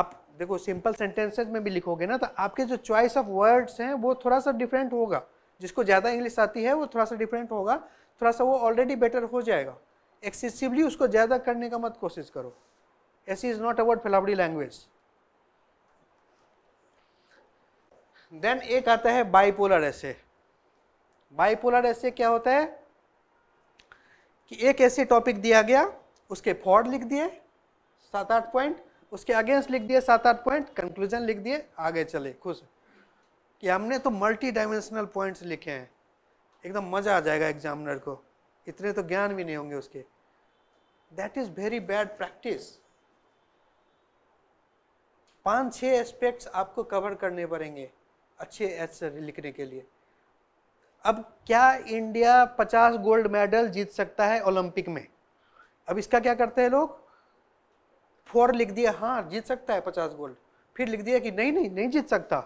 आप देखो सिंपल सेंटेंसेज में भी लिखोगे ना तो आपके जो चॉइस ऑफ वर्ड्स हैं वो थोड़ा सा डिफरेंट होगा जिसको ज़्यादा इंग्लिश आती है वो थोड़ा सा डिफरेंट होगा थोड़ा सा वो ऑलरेडी बेटर हो जाएगा एक्सेसिवली उसको ज़्यादा करने का मत कोशिश करो essay is not about flowery language then एक आता है बाईपोलर ऐसे बाईपोलर ऐसे क्या होता है कि एक ऐसे टॉपिक दिया गया उसके फॉर्ड लिख दिए सात आठ पॉइंट उसके अगेंस्ट लिख दिए सात आठ पॉइंट कंक्लूजन लिख दिए आगे चले खुश कि हमने तो मल्टी डायमेंशनल पॉइंट्स लिखे हैं एकदम मज़ा आ जाएगा एग्जामिनर को इतने तो ज्ञान भी नहीं होंगे उसके that is very bad practice पाँच छः एस्पेक्ट्स आपको कवर करने पड़ेंगे अच्छे ऐसे लिखने के लिए अब क्या इंडिया 50 गोल्ड मेडल जीत सकता है ओलंपिक में अब इसका क्या करते हैं लोग फोर लिख दिया हाँ जीत सकता है पचास गोल्ड फिर लिख दिया कि नहीं नहीं नहीं जीत सकता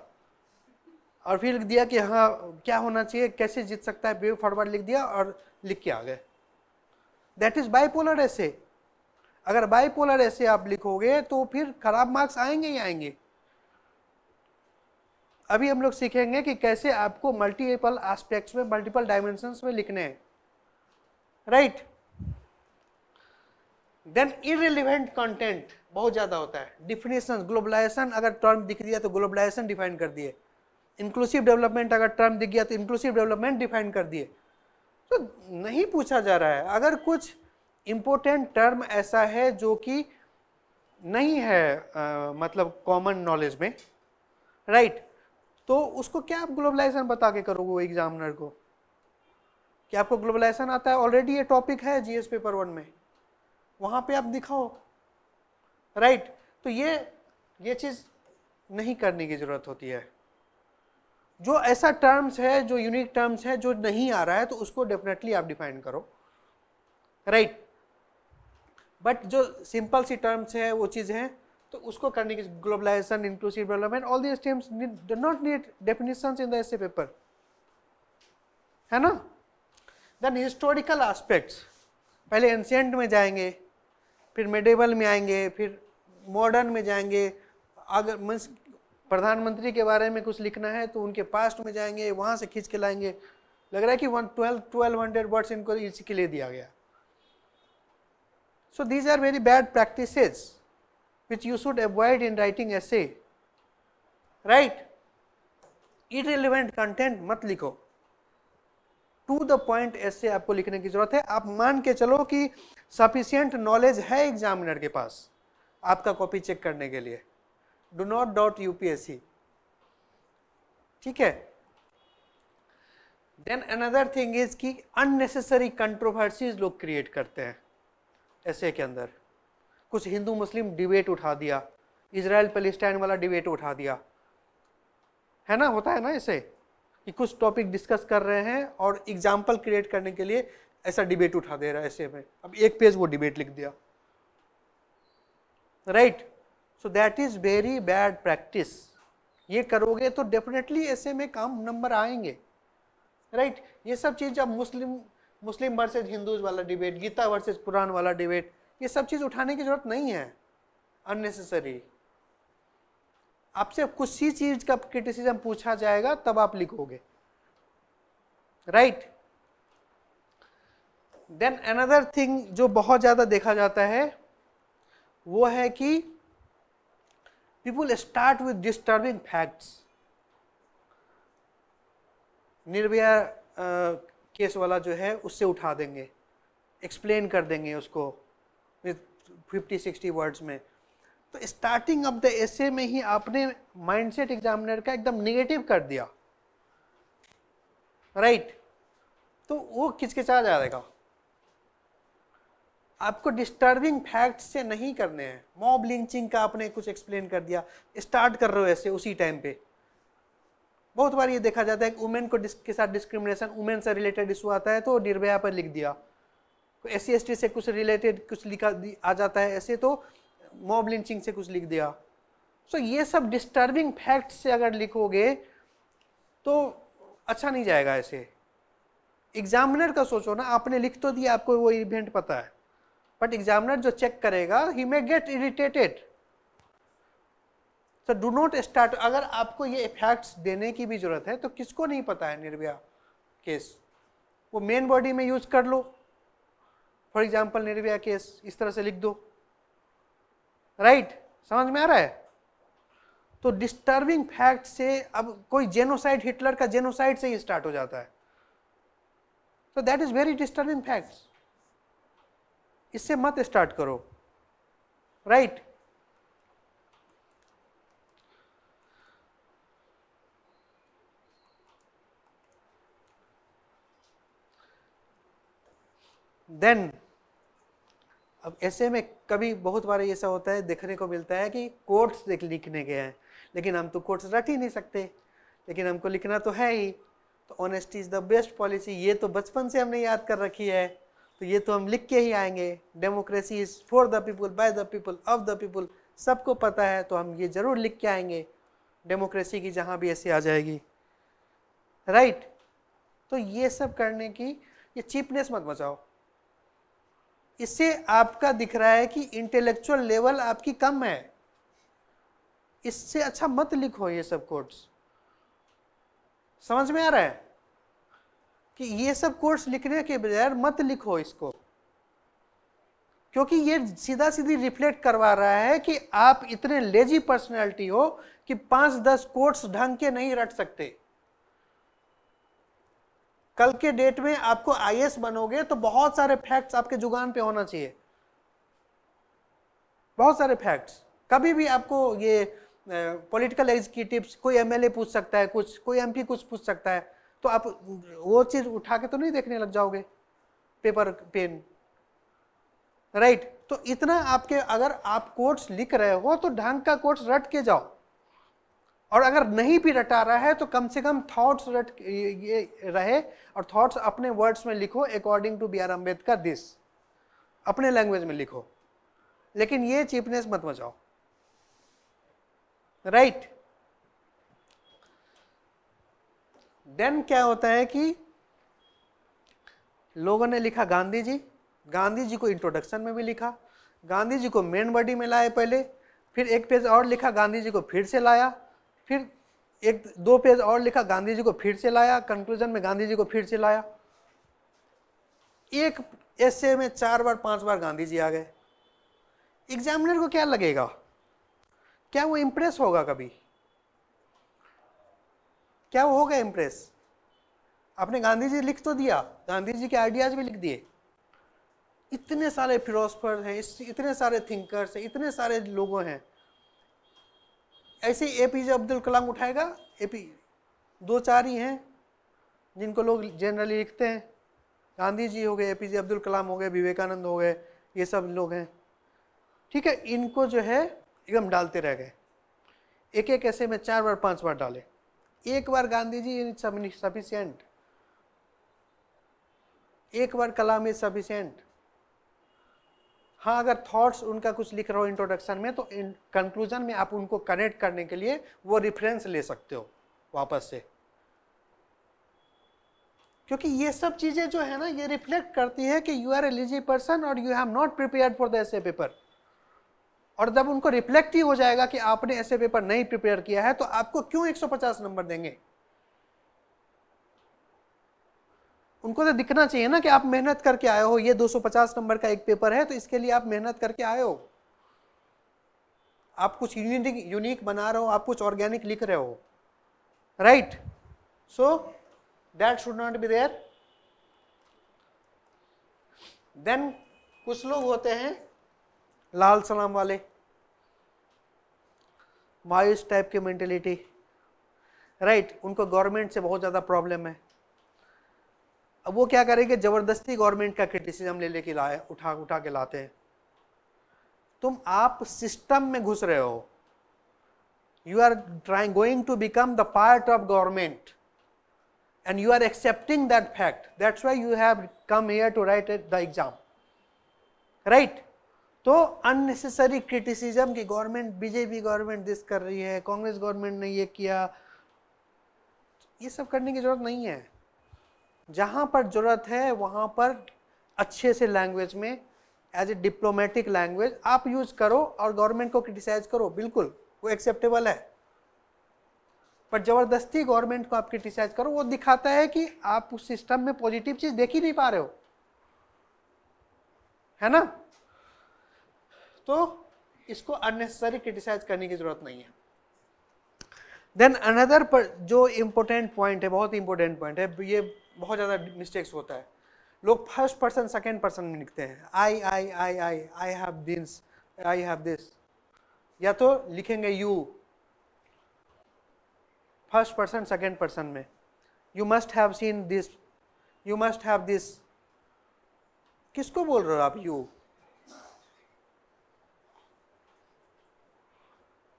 और फिर लिख दिया कि हाँ क्या होना चाहिए कैसे जीत सकता है वे फॉरवर्ड लिख दिया और लिख के आ गए दैट इज़ बाईपोलर ऐसे अगर बाईपोलर ऐसे आप लिखोगे तो फिर खराब मार्क्स आएंगे ही आएंगे अभी हम लोग सीखेंगे कि कैसे आपको मल्टीपल एस्पेक्ट्स में मल्टीपल डायमेंशंस में लिखने हैं राइट देन इरेलीवेंट कंटेंट बहुत ज़्यादा होता है डिफिनेशन ग्लोबलाइजेशन अगर टर्म दिख दिया तो ग्लोबलाइजेशन डिफाइन कर दिए इंक्लूसिव डेवलपमेंट अगर टर्म दिख गया तो इंक्लूसिव डेवलपमेंट डिफाइन कर दिए तो नहीं पूछा जा रहा है अगर कुछ इम्पोर्टेंट टर्म ऐसा है जो कि नहीं है आ, मतलब कॉमन नॉलेज में राइट right? तो उसको क्या आप ग्लोबलाइजेशन बता के करोगे वो एग्जामिनर को क्या आपको ग्लोबलाइजेशन आता है ऑलरेडी ये टॉपिक है जीएस पेपर वन में वहाँ पे आप दिखाओ राइट right? तो ये ये चीज़ नहीं करने की ज़रूरत होती है जो ऐसा टर्म्स है जो यूनिक टर्म्स है जो नहीं आ रहा है तो उसको डेफिनेटली आप डिफाइन करो राइट right? बट जो सिंपल सी टर्म्स है वो चीज़ है तो उसको करने की globalisation inclusive development all these terms not need definition in the paper है ना देन हिस्टोरिकल एस्पेक्ट्स पहले एंशियंट में जाएंगे फिर मेडिवल में आएंगे फिर मॉडर्न में जाएंगे अगर मीन्स प्रधानमंत्री के बारे में कुछ लिखना है तो उनके पास्ट में जाएंगे वहाँ से खींच के लाएंगे लग रहा है कि one twelve twelve hundred words इनको इसी के लिए दिया गया so these are very bad practices which you should avoid in writing essay right irrelevant content मत लिखो टू द पॉइंट ऐसे आपको लिखने की जरूरत है आप मान के चलो कि सफिशियंट नॉलेज है एग्जामिनर के पास आपका कॉपी चेक करने के लिए डो नॉट डॉट यूपीएससी ठीक है देन अनदर थिंग इज कि अननेसेसरी कंट्रोवर्सीज लोग क्रिएट करते हैं ऐसे के अंदर कुछ हिंदू मुस्लिम डिबेट उठा दिया इसराइल पेलिस्टाइन वाला डिबेट उठा दिया है ना होता है ना ऐसे कि कुछ टॉपिक डिस्कस कर रहे हैं और एग्जाम्पल क्रिएट करने के लिए ऐसा डिबेट उठा दे रहा है ऐसे में अब एक पेज वो डिबेट लिख दिया right so that is very bad practice ये करोगे तो डेफिनेटली ऐसे में काम नंबर आएंगे राइट right? ये सब चीज़ अब मुस्लिम मुस्लिम वर्सेज हिंदूज वाला डिबेट गीता वर्सेज कुरान वाला डिबेट ये सब चीज़ उठाने की ज़रूरत नहीं है अननेसेसरी आपसे कुछ ही चीज़ का क्रिटिसिज्म पूछा जाएगा तब आप लिखोगे राइट देन अनदर थिंग जो बहुत ज़्यादा देखा जाता है वो है कि people start with disturbing facts Nirbhaya case वाला जो है उससे उठा देंगे एक्सप्लेन कर देंगे उसको विथ फिफ्टी सिक्सटी वर्ड्स में तो स्टार्टिंग ऑफ द एसे में ही आपने माइंडसेट एग्जामिनर का एकदम निगेटिव कर दिया राइट right. तो वो किचकिचा जाएगा आपको डिस्टर्बिंग फैक्ट से नहीं करने हैं मॉब लिंचिंग का आपने कुछ एक्सप्लेन कर दिया स्टार्ट कर रहे हो ऐसे उसी टाइम पे बहुत बार ये देखा जाता है कि वुमेन को के साथ डिस्क्रिमिनेशन वुमेन से रिलेटेड इशू आता है तो निर्भया पर लिख दिया एस सी एस टी से कुछ रिलेटेड कुछ लिखा आ जाता है ऐसे तो मॉब लिंचिंग से कुछ लिख दिया सो ये सब डिस्टर्बिंग फैक्ट से अगर लिखोगे तो अच्छा नहीं जाएगा ऐसे एग्जामिनर का सोचो ना आपने लिख तो दिया आपको वो इवेंट पता है बट एग्जामिनर जो चेक करेगा he may get irritated so do not start अगर आपको ये इफेक्ट्स देने की भी जरूरत है तो किसको नहीं पता है निर्भया केस वो मेन बॉडी में यूज कर लो फॉर एग्जाम्पल निर्भया केस इस तरह से लिख दो राइट right? समझ में आ रहा है तो डिस्टर्बिंग फैक्ट से अब कोई जेनोसाइड हिटलर का जेनोसाइड से ही स्टार्ट हो जाता है तो that is very disturbing facts इससे मत स्टार्ट करो राइट right? देन अब ऐसे में कभी बहुत बार ऐसा होता है देखने को मिलता है कि कोर्ट्स देख लिखने गए हैं लेकिन हम तो कोर्ट्स रट ही नहीं सकते लेकिन हमको लिखना तो है ही तो honesty is the best policy ये तो बचपन से हमने याद कर रखी है तो ये तो हम लिख के ही आएंगे democracy is for the people by the people of the people सबको पता है तो हम ये ज़रूर लिख के आएंगे डेमोक्रेसी की जहाँ भी ऐसी आ जाएगी राइट right. तो ये सब करने की ये चीपनेस मत बचाओ इससे आपका दिख रहा है कि इंटेलेक्चुअल लेवल आपकी कम है इससे अच्छा मत लिखो ये सब कोड्स समझ में आ रहा है कि ये सब कोर्स लिखने के बजाय मत लिखो इसको क्योंकि ये सीधा सीधी रिफ्लेक्ट करवा रहा है कि आप इतने लेजी पर्सनैलिटी हो कि पांच दस कोर्स ढंग के नहीं रट सकते कल के डेट में आपको आई बनोगे तो बहुत सारे फैक्ट्स आपके जुगान पे होना चाहिए बहुत सारे फैक्ट्स कभी भी आपको ये पॉलिटिकल एग्जीक्यूटिव कोई एमएलए पूछ सकता है कुछ कोई एमपी कुछ पूछ सकता है तो आप वो चीज़ उठा के तो नहीं देखने लग जाओगे पेपर पेन राइट right. तो इतना आपके अगर आप कोर्ट्स लिख रहे हो तो ढंग का कोर्ट्स रट के जाओ और अगर नहीं भी रटा रहा है तो कम से कम थॉट्स रट ये रहे और थॉट्स अपने वर्ड्स में लिखो according to B R Ambedkar this अपने लैंग्वेज में लिखो लेकिन ये चीपनेस मत मचाओ राइट right. देन क्या होता है कि लोगों ने लिखा गांधी जी गांधी जी को इंट्रोडक्शन में भी लिखा गांधी जी को मेन बॉडी में लाए पहले फिर एक पेज और लिखा गांधी जी को फिर से लाया फिर एक दो पेज और लिखा गांधी जी को फिर से लाया कंक्लूजन में गांधी जी को फिर से लाया एक ऐसे में चार बार पांच बार गांधी जी आ गए एग्जामिनर को क्या लगेगा क्या वो इम्प्रेस होगा कभी क्या हो गया इम्प्रेस आपने गांधी जी लिख तो दिया गांधी जी के आइडियाज भी लिख दिए इतने सारे फिलोसफर हैं इतने सारे थिंकर्स हैं इतने सारे लोगों हैं ऐसे ए पी जे अब्दुल कलाम उठाएगा ए पी दो चार ही हैं जिनको लोग जनरली लिखते हैं गांधी जी हो गए ए पी जे अब्दुल कलाम हो गए विवेकानंद हो गए ये सब लोग हैं ठीक है इनको जो है एकदम डालते रह गए एक एक ऐसे में चार बार पांच बार डाले एक बार गांधी जी इन सफिशियंट एक बार कलाम इज सफिशियंट हाँ अगर थॉट्स उनका कुछ लिख रहे हो इंट्रोडक्शन में तो इन कंक्लूजन में आप उनको कनेक्ट करने के लिए वो रिफरेंस ले सकते हो वापस से क्योंकि ये सब चीज़ें जो है ना ये रिफ्लेक्ट करती है कि यू आर ए पर्सन और you have not prepare for the essay paper और जब उनको रिफ्लेक्ट ही हो जाएगा कि आपने ऐसे पेपर नहीं प्रिपेयर किया है तो आपको क्यों 150 नंबर देंगे उनको तो दिखना चाहिए ना कि आप मेहनत करके आए हो ये 250 नंबर का एक पेपर है तो इसके लिए आप मेहनत करके आए हो आप कुछ यूनिक यूनिक बना रहे हो आप कुछ ऑर्गेनिक लिख रहे हो right so that should not be there then कुछ लोग होते हैं लाल सलाम वाले मायूस टाइप की मैंटेलिटी राइट right, उनको गवर्नमेंट से बहुत ज़्यादा प्रॉब्लम है अब वो क्या करेंगे ज़बरदस्ती गवर्नमेंट का क्रिटिसिज्म ले लेके लाए उठा उठा के लाते हैं तुम आप सिस्टम में घुस रहे हो you are trying going to become the part of government and you are accepting that fact that's why you have come here to write the exam right तो अननेसेसरी क्रिटिसिज्म की गवर्नमेंट बीजेपी गवर्नमेंट दिस कर रही है Congress government ने ये किया ये सब करने की ज़रूरत नहीं है जहाँ पर ज़रूरत है वहाँ पर अच्छे से लैंग्वेज में एज ए डिप्लोमेटिक लैंग्वेज आप यूज़ करो और गवर्नमेंट को क्रिटिसाइज करो बिल्कुल वो एक्सेप्टेबल है पर ज़बरदस्ती गवर्नमेंट को आप क्रिटिसाइज करो वो दिखाता है कि आप उस सिस्टम में पॉजिटिव चीज़ देख ही नहीं पा रहे हो है ना तो इसको अननेसेसरी क्रिटिसाइज करने की जरूरत नहीं है देन अनदर पर जो इम्पोर्टेंट पॉइंट है बहुत ही इंपॉर्टेंट पॉइंट है ये बहुत ज़्यादा मिस्टेक्स होता है लोग फर्स्ट पर्सन सेकेंड पर्सन में लिखते हैं I I I I I have this I have this या तो लिखेंगे you first person second person में you must have seen this you must have this किसको बोल रहे हो आप यू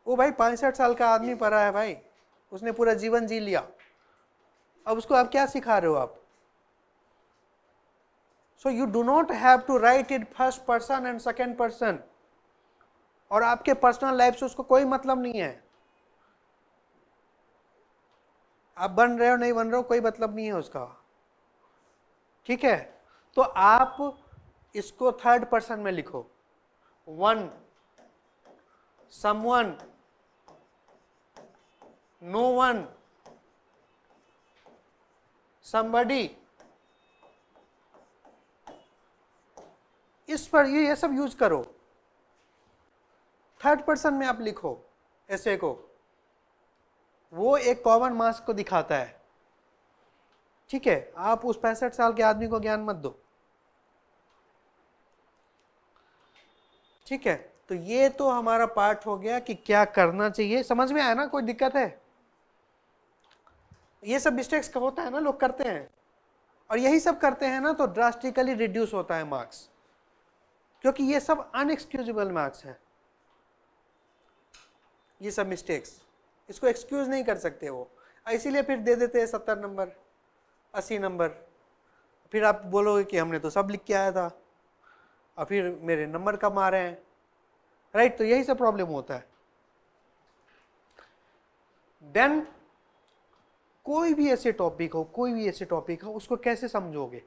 वो भाई पैंसठ साल का आदमी पड़ा है भाई उसने पूरा जीवन जी लिया अब उसको आप क्या सिखा रहे हो आप so you do not have to write it first person and second person और आपके पर्सनल लाइफ से उसको कोई मतलब नहीं है आप बन रहे हो नहीं बन रहे हो कोई मतलब नहीं है उसका ठीक है तो आप इसको थर्ड पर्सन में लिखो one someone no one somebody इस पर ये ये सब यूज करो थर्ड पर्सन में आप लिखो ऐसे को वो एक कॉमन मास्क को दिखाता है ठीक है आप उस पैंसठ साल के आदमी को ज्ञान मत दो ठीक है तो ये तो हमारा पार्ट हो गया कि क्या करना चाहिए समझ में आया ना कोई दिक्कत है ये सब मिस्टेक्स होता है ना लोग करते हैं और यही सब करते हैं ना तो ड्रास्टिकली रिड्यूस होता है मार्क्स क्योंकि ये सब अनएक्सक्यूजेबल मार्क्स हैं ये सब मिस्टेक्स इसको एक्सक्यूज नहीं कर सकते वो इसीलिए फिर दे देते हैं सत्तर नंबर अस्सी नंबर फिर आप बोलोगे कि हमने तो सब लिख के आया था और फिर मेरे नंबर कम आ रहे हैं राइट तो यही सब प्रॉब्लम होता है देन कोई भी ऐसे टॉपिक हो कोई भी ऐसे टॉपिक हो उसको कैसे समझोगे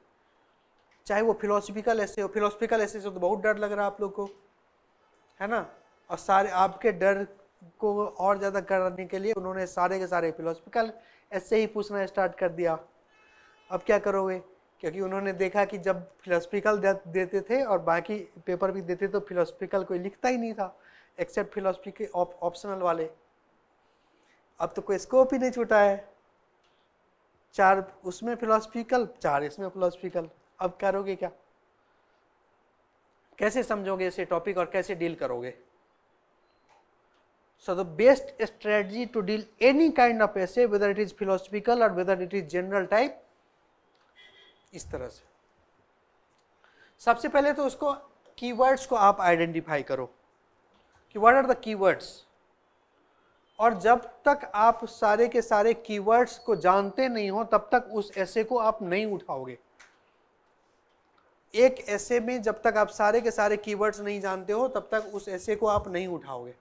चाहे वो फिलोसफिकल ऐसे हो फिलोसफिकल ऐसे से तो बहुत डर लग रहा है आप लोग को है ना और सारे आपके डर को और ज़्यादा करने के लिए उन्होंने सारे के सारे फिलोसफिकल ऐसे ही पूछना स्टार्ट कर दिया अब क्या करोगे क्योंकि उन्होंने देखा कि जब फिलोसफिकल देते थे और बाकी पेपर भी देते तो फिलोसफिकल कोई लिखता ही नहीं था एक्सेप्ट फिलोसफी के ऑप्शनल वाले अब तो कोई स्कोप ही नहीं छूटा है चार उसमें फिलोसफिकल चार इसमें फिलोसफिकल अब करोगे क्या कैसे समझोगे ऐसे टॉपिक और कैसे डील करोगे so the best strategy to deal any kind of essay whether it is philosophical और whether it is general type इस तरह से सबसे पहले तो उसको कीवर्ड्स को आप आइडेंटिफाई करो कि व्हाट आर द कीवर्ड्स और जब तक आप सारे के सारे कीवर्ड्स को जानते नहीं हो तब तक उस ऐसे को आप नहीं उठाओगे एक ऐसे में जब तक आप सारे के सारे कीवर्ड्स नहीं जानते हो तब तक उस ऐसे को आप नहीं उठाओगे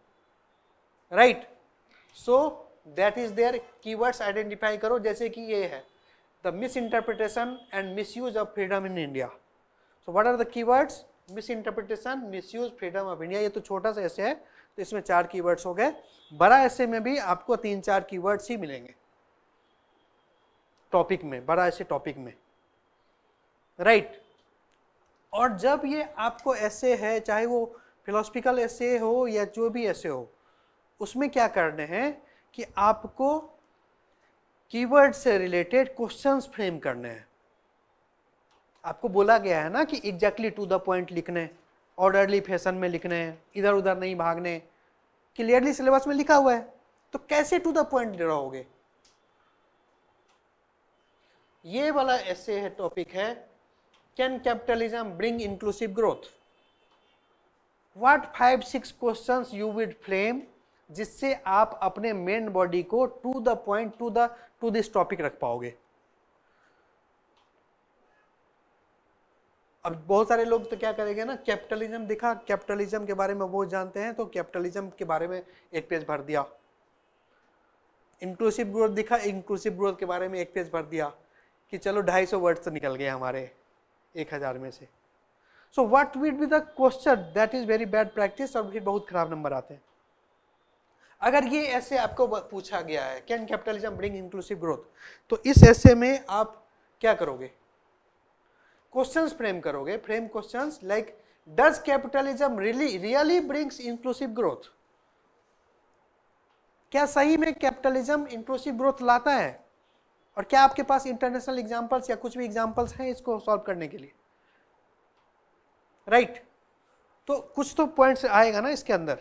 right so that is there keywords identify करो जैसे कि ये है the misinterpretation and misuse of freedom in India so what are the keywords misinterpretation misuse freedom of India ये तो छोटा सा ऐसे है तो इसमें चार कीवर्ड्स हो गए बड़ा ऐसे में भी आपको तीन चार कीवर्ड्स ही मिलेंगे टॉपिक में बड़ा ऐसे टॉपिक में राइट right. और जब ये आपको ऐसे है चाहे वो फिलोसफिकल ऐसे हो या जो भी ऐसे हो उसमें क्या करने हैं कि आपको कीवर्ड से रिलेटेड क्वेश्चंस फ्रेम करने हैं आपको बोला गया है ना कि एग्जैक्टली टू द पॉइंट लिखने हैं ऑर्डरली फैशन में लिखने हैं इधर उधर नहीं भागने क्लियरली सिलेबस में लिखा हुआ है तो कैसे टू द पॉइंट रहोगे ये वाला ऐसे है टॉपिक है can capitalism bring inclusive growth what five six questions you would frame जिससे आप अपने मेन बॉडी को to the point to the to this topic रख पाओगे अब बहुत सारे लोग तो क्या करेंगे ना कैपिटलिज्म दिखा कैपिटलिज्म के बारे में वो जानते हैं तो कैपिटलिज्म के बारे में एक पेज भर दिया इंक्लूसिव ग्रोथ दिखा इंक्लूसिव ग्रोथ के बारे में एक पेज भर दिया कि चलो ढाई सौ वर्ड्स तो निकल गए हमारे एक हज़ार में से so what would be the question that is very bad practice और फिर बहुत खराब नंबर आते हैं अगर ये ऐसे आपको पूछा गया है can capitalism bring inclusive growth तो इस ऐसे में आप क्या करोगे क्वेश्चन फ्रेम करोगे frame question like does capitalism really really brings inclusive growth क्या सही में कैपिटलिज्म इंक्लूसिव ग्रोथ लाता है और क्या आपके पास इंटरनेशनल एग्जांपल्स या कुछ भी एग्जांपल्स हैं इसको सॉल्व करने के लिए राइट right. तो कुछ तो पॉइंट्स आएगा ना इसके अंदर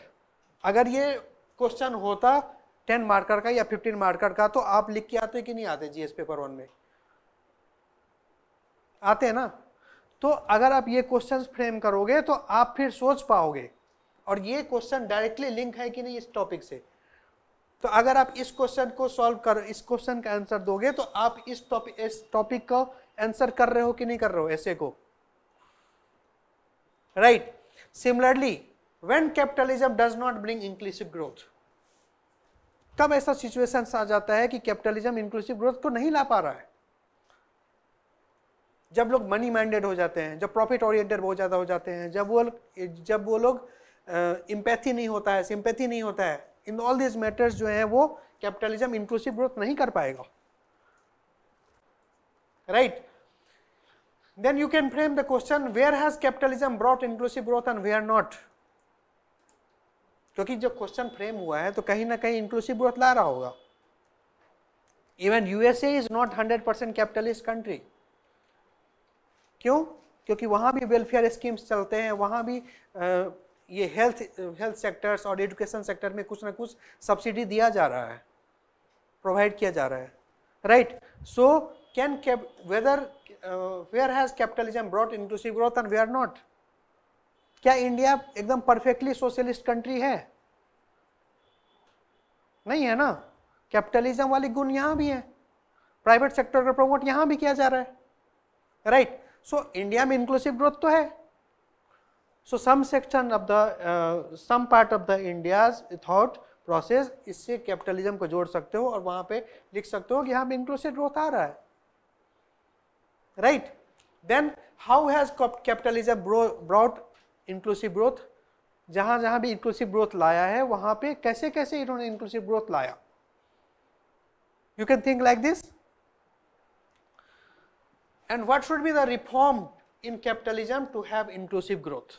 अगर ये क्वेश्चन होता टेन मार्कर का या फिफ्टीन मार्कर का तो आप लिख के आते कि नहीं आते जीएस पेपर वन में आते हैं ना तो अगर आप ये क्वेश्चन फ्रेम करोगे तो आप फिर सोच पाओगे और ये क्वेश्चन डायरेक्टली लिंक है कि नहीं इस टॉपिक से तो अगर आप इस क्वेश्चन को सॉल्व कर इस क्वेश्चन का आंसर दोगे तो आप इस टॉपिक इस टॉपिक का आंसर कर रहे हो कि नहीं कर रहे हो ऐसे को right similarly when capitalism does not bring inclusive growth कब ऐसा सिचुएशन आ जाता है कि कैपिटलिज्म इंक्लूसिव ग्रोथ को नहीं ला पा रहा है जब लोग मनी माइंडेड हो जाते हैं जब प्रॉफिट ओरिएंटेड बहुत ज़्यादा हो जाते हैं जब वो जब वो लोग इम्पैथी नहीं होता है सिंपैथी नहीं होता है इन ऑल दिस मैटर्स जो है वो कैपिटलिज्म इंक्लूसिव ग्रोथ नहीं कर पाएगा right then you can frame the question where has capitalism brought inclusive growth and where not क्योंकि जब क्वेश्चन फ्रेम हुआ है तो कहीं ना कहीं इंक्लूसिव ग्रोथ ला रहा होगा even USA is not hundred percent capitalist country क्यों क्योंकि वहाँ भी वेलफेयर स्कीम्स चलते हैं वहाँ भी आ, ये हेल्थ हेल्थ सेक्टर्स और एजुकेशन सेक्टर में कुछ ना कुछ सब्सिडी दिया जा रहा है प्रोवाइड किया जा रहा है right so can cap whether where has capitalism brought inclusive growth and where not क्या इंडिया एकदम परफेक्टली सोशलिस्ट कंट्री है नहीं है ना कैपिटलिज्म वाले गुण यहाँ भी है प्राइवेट सेक्टर का प्रमोट यहाँ भी किया जा रहा है right right? So so, India में इंक्लूसिव ग्रोथ तो है so some section of the some part of the India's thought process इससे कैपिटलिज्म को जोड़ सकते हो और वहां पे लिख सकते हो कि हम इंक्लूसिव ग्रोथ आ रहा है right then how has capitalism brought inclusive growth जहां जहां भी इंक्लूसिव ग्रोथ लाया है वहां पे कैसे कैसे इन्होंने इंक्लूसिव ग्रोथ लाया you can think like this And what should be the reform in capitalism to have inclusive growth?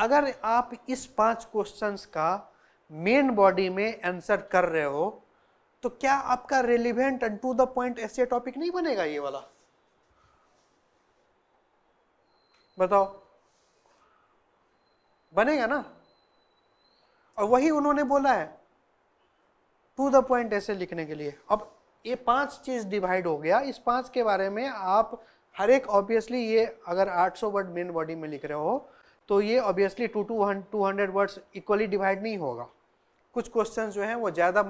अगर आप इस पांच क्वेश्चंस का मेन बॉडी में आंसर कर रहे हो तो क्या आपका relevant and to the point essay topic नहीं बनेगा ये वाला बताओ बनेगा ना और वही उन्होंने बोला है टू द पॉइंट ऐसे लिखने के लिए अब ये पांच चीज़ डिवाइड हो गया इस पांच के बारे में आप हर एक ऑब्वियसली ये अगर 800 वर्ड मेन बॉडी में लिख रहे हो तो ये obviously two two two hundred words equally divide नहीं होगा कुछ क्वेश्चन जो हैं वो ज़्यादा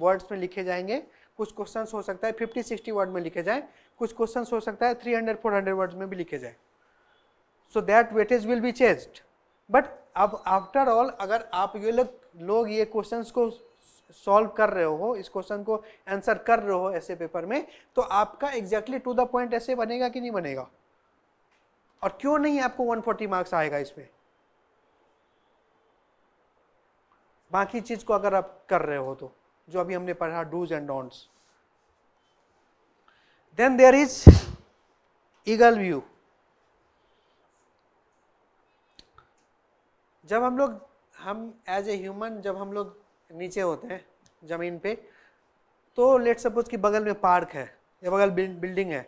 वर्ड्स में लिखे जाएंगे कुछ क्वेश्चन हो सकता है फिफ्टी सिक्सटी वर्ड में लिखे जाएँ कुछ क्वेश्चन हो सकता है three hundred four hundred words में भी लिखे जाए so that weightage will be changed but अब आफ्टर ऑल अगर आप ये लोग ये क्वेश्चन को सॉल्व कर रहे हो इस क्वेश्चन को आंसर कर रहे हो ऐसे पेपर में तो आपका एग्जैक्टली टू द पॉइंट ऐसे बनेगा कि नहीं बनेगा और क्यों नहीं आपको 140 मार्क्स आएगा इसमें बाकी चीज को अगर आप कर रहे हो तो जो अभी हमने पढ़ा dos and don'ts then there is eagle view जब हम लोग हम एज ए ह्यूमन जब हम लोग नीचे होते हैं ज़मीन पे तो लेट सपोज कि बगल में पार्क है या बगल बिल्डिंग है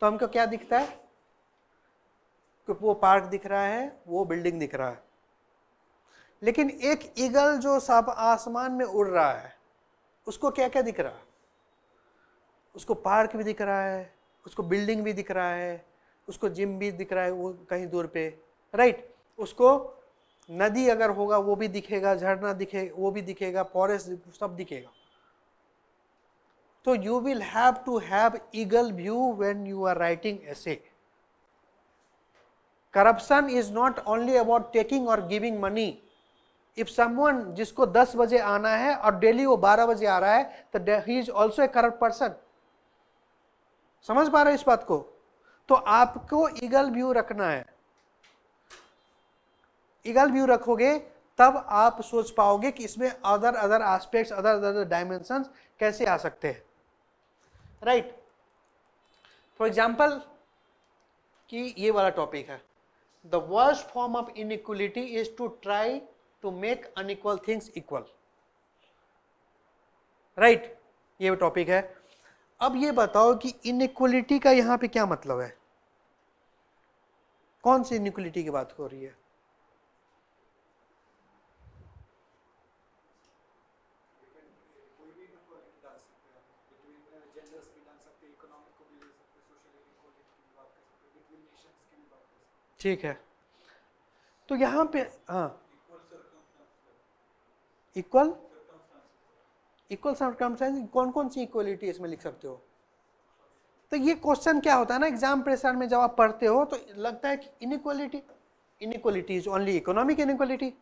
तो हमको क्या दिखता है कि वो पार्क दिख रहा है वो बिल्डिंग दिख रहा है लेकिन एक ईगल जो सब आसमान में उड़ रहा है उसको क्या क्या दिख रहा है उसको पार्क भी दिख रहा है उसको बिल्डिंग भी दिख रहा है उसको जिम भी दिख रहा है वो कहीं दूर पे राइट उसको नदी अगर होगा वो भी दिखेगा झरना दिखे वो भी दिखेगा फॉरेस्ट सब दिखेगा तो you will have to have eagle view when you are writing essay corruption is not only about taking और गिविंग मनी इफ समवन जिसको 10 बजे आना है और डेली वो 12 बजे आ रहा है तो he is also a corrupt person समझ पा रहे इस बात को तो आपको ईगल व्यू रखना है ईगल व्यू रखोगे तब आप सोच पाओगे कि इसमें other other aspects other other dimension कैसे आ सकते हैं राइट फॉर एग्जाम्पल कि ये वाला टॉपिक है the worst form of inequality is to try to make unequal things equal right ये टॉपिक है अब ये बताओ कि इनइक्वलिटी का यहां पे क्या मतलब है कौन सी इनइक्वलिटी की बात हो रही है ठीक है तो यहाँ पे हाँ इक्वल इक्वल सर्कमस्टेंस कौन कौन सी इक्वलिटी इसमें लिख सकते हो तो ये क्वेश्चन क्या होता है ना एग्जाम प्रेशर में जब आप पढ़ते हो तो लगता है कि inequality inequality is only economic inequality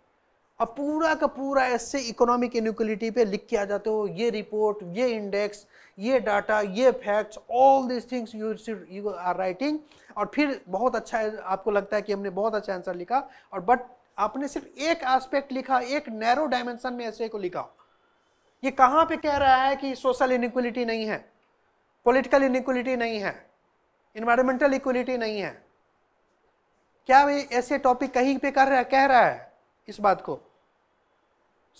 अब पूरा का पूरा ऐसे इकोनॉमिक इनिक्वलिटी पे लिख के आ जाते हो ये रिपोर्ट ये इंडेक्स ये डाटा ये facts all this things you you are writing और फिर बहुत अच्छा आपको लगता है कि हमने बहुत अच्छा आंसर लिखा और बट आपने सिर्फ एक एस्पेक्ट लिखा एक नैरो डायमेंशन में ऐसे को लिखा ये कहाँ पे कह रहा है कि सोशल इनिक्वलिटी नहीं है पॉलिटिकल इनिक्वलिटी नहीं है इन्वायरमेंटल इक्वलिटी नहीं है क्या वे ऐसे टॉपिक कहीं पे कर रहा है कह रहा है इस बात को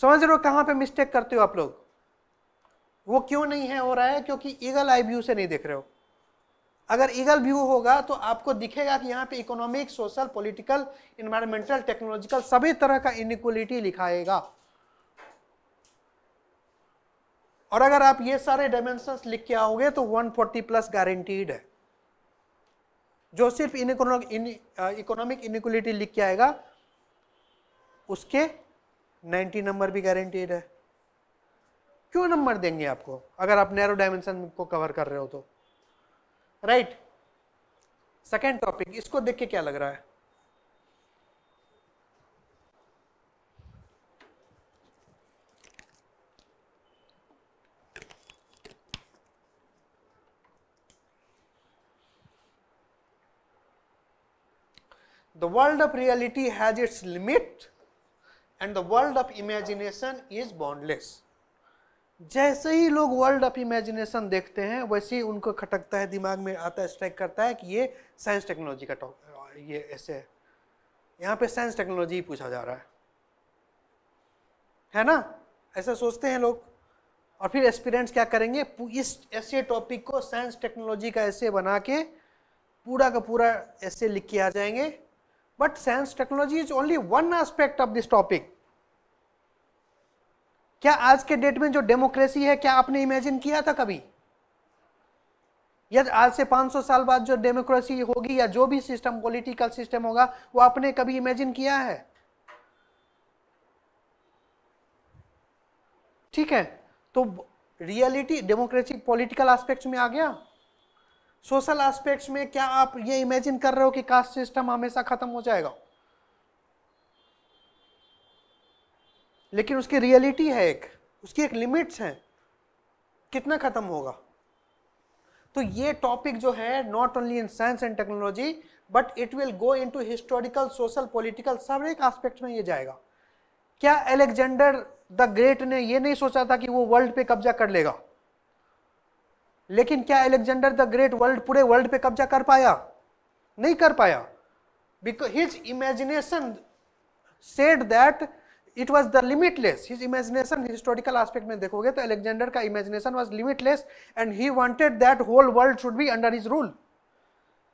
समझ रहे हो कहाँ पे मिस्टेक करते हो आप लोग वो क्यों नहीं है हो रहा है क्योंकि ईगल आई व्यू से नहीं देख रहे हो अगर ईगल व्यू होगा तो आपको दिखेगा कि यहाँ पे economic social political environmental technological सभी तरह का इनिक्वलिटी लिखाएगा और अगर आप ये सारे डायमेंशन लिख के आओगे तो 140 प्लस गारंटीड है जो सिर्फ इकोनॉमिक इनिक्वलिटी uh, लिख के आएगा उसके 90 नंबर भी गारंटीड है क्यों नंबर देंगे आपको अगर आप नैरो डायमेंशन को कवर कर रहे हो तो राइट सेकेंड टॉपिक इसको देख के क्या लग रहा है the world of reality has its limit and the world of imagination is boundless जैसे ही लोग वर्ल्ड ऑफ इमेजिनेशन देखते हैं वैसे ही उनको खटकता है दिमाग में आता है स्ट्राइक करता है कि ये साइंस टेक्नोलॉजी का टॉप ये ऐसे है यहाँ पे साइंस टेक्नोलॉजी ही पूछा जा रहा है है ना ऐसा सोचते हैं लोग और फिर एस्पिरेंट्स क्या करेंगे इस ऐसे टॉपिक को साइंस टेक्नोलॉजी का ऐसे बना के पूरा का पूरा ऐसे लिख के आ जाएंगे but science technology is only one aspect of this topic क्या आज के डेट में जो डेमोक्रेसी है क्या आपने इमेजिन किया था कभी या आज से 500 साल बाद जो डेमोक्रेसी होगी या जो भी सिस्टम पॉलिटिकल सिस्टम होगा वो आपने कभी इमेजिन किया है ठीक है तो रियलिटी डेमोक्रेसी पॉलिटिकल एस्पेक्ट्स में आ गया सोशल एस्पेक्ट्स में क्या आप ये इमेजिन कर रहे हो कि कास्ट सिस्टम हमेशा खत्म हो जाएगा लेकिन उसकी रियलिटी है एक उसकी एक लिमिट्स हैं कितना ख़त्म होगा तो ये टॉपिक जो है not only in science and technology but it will go into historical social political सब एक आस्पेक्ट में ये जाएगा क्या एलेक्जेंडर द ग्रेट ने ये नहीं सोचा था कि वो वर्ल्ड पे कब्जा कर लेगा लेकिन क्या एलेक्जेंडर द ग्रेट वर्ल्ड पूरे वर्ल्ड पे कब्जा कर पाया नहीं कर पाया because his imagination said that it was the limitless his imagination historical aspect में देखोगे तो एलेक्जेंडर का imagination was limitless and he wanted that whole world should be under his rule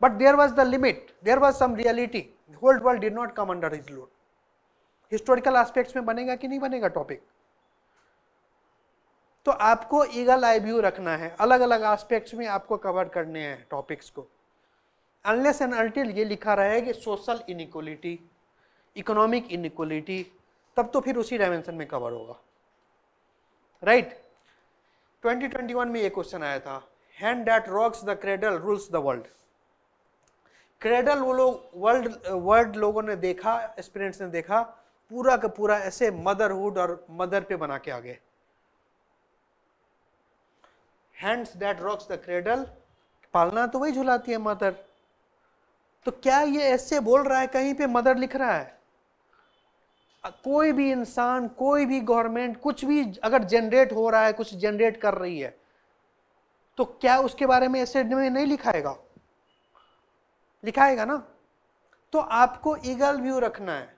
but there was the limit there was some reality whole world did not come under his rule historical aspects में बनेगा कि नहीं बनेगा topic तो आपको eagle eye view रखना है अलग अलग आस्पेक्ट्स में आपको कवर करने हैं टॉपिक्स को अनलेस एंड अल्टिल ये लिखा रहा है कि सोशल इनिक्वलिटी इकोनॉमिक इनिक्वलिटी तब तो फिर उसी डायमेंशन में कवर होगा राइट right? 2021 में ये क्वेश्चन आया था hand that rocks the cradle rules the world cradle वो लोग वर्ल्ड वर्ल्ड लोगों ने देखा एक्सपीरियंस ने देखा पूरा का पूरा ऐसे मदरहुड और मदर पे बना के आ गए hands that rocks the cradle पालना तो वही झुलाती है मदर तो क्या ये ऐसे बोल रहा है कहीं पे मदर लिख रहा है कोई भी इंसान कोई भी गवर्नमेंट कुछ भी अगर जनरेट हो रहा है कुछ जनरेट कर रही है तो क्या उसके बारे में ऐसे में नहीं लिखाएगा लिखाएगा ना तो आपको ईगल व्यू रखना है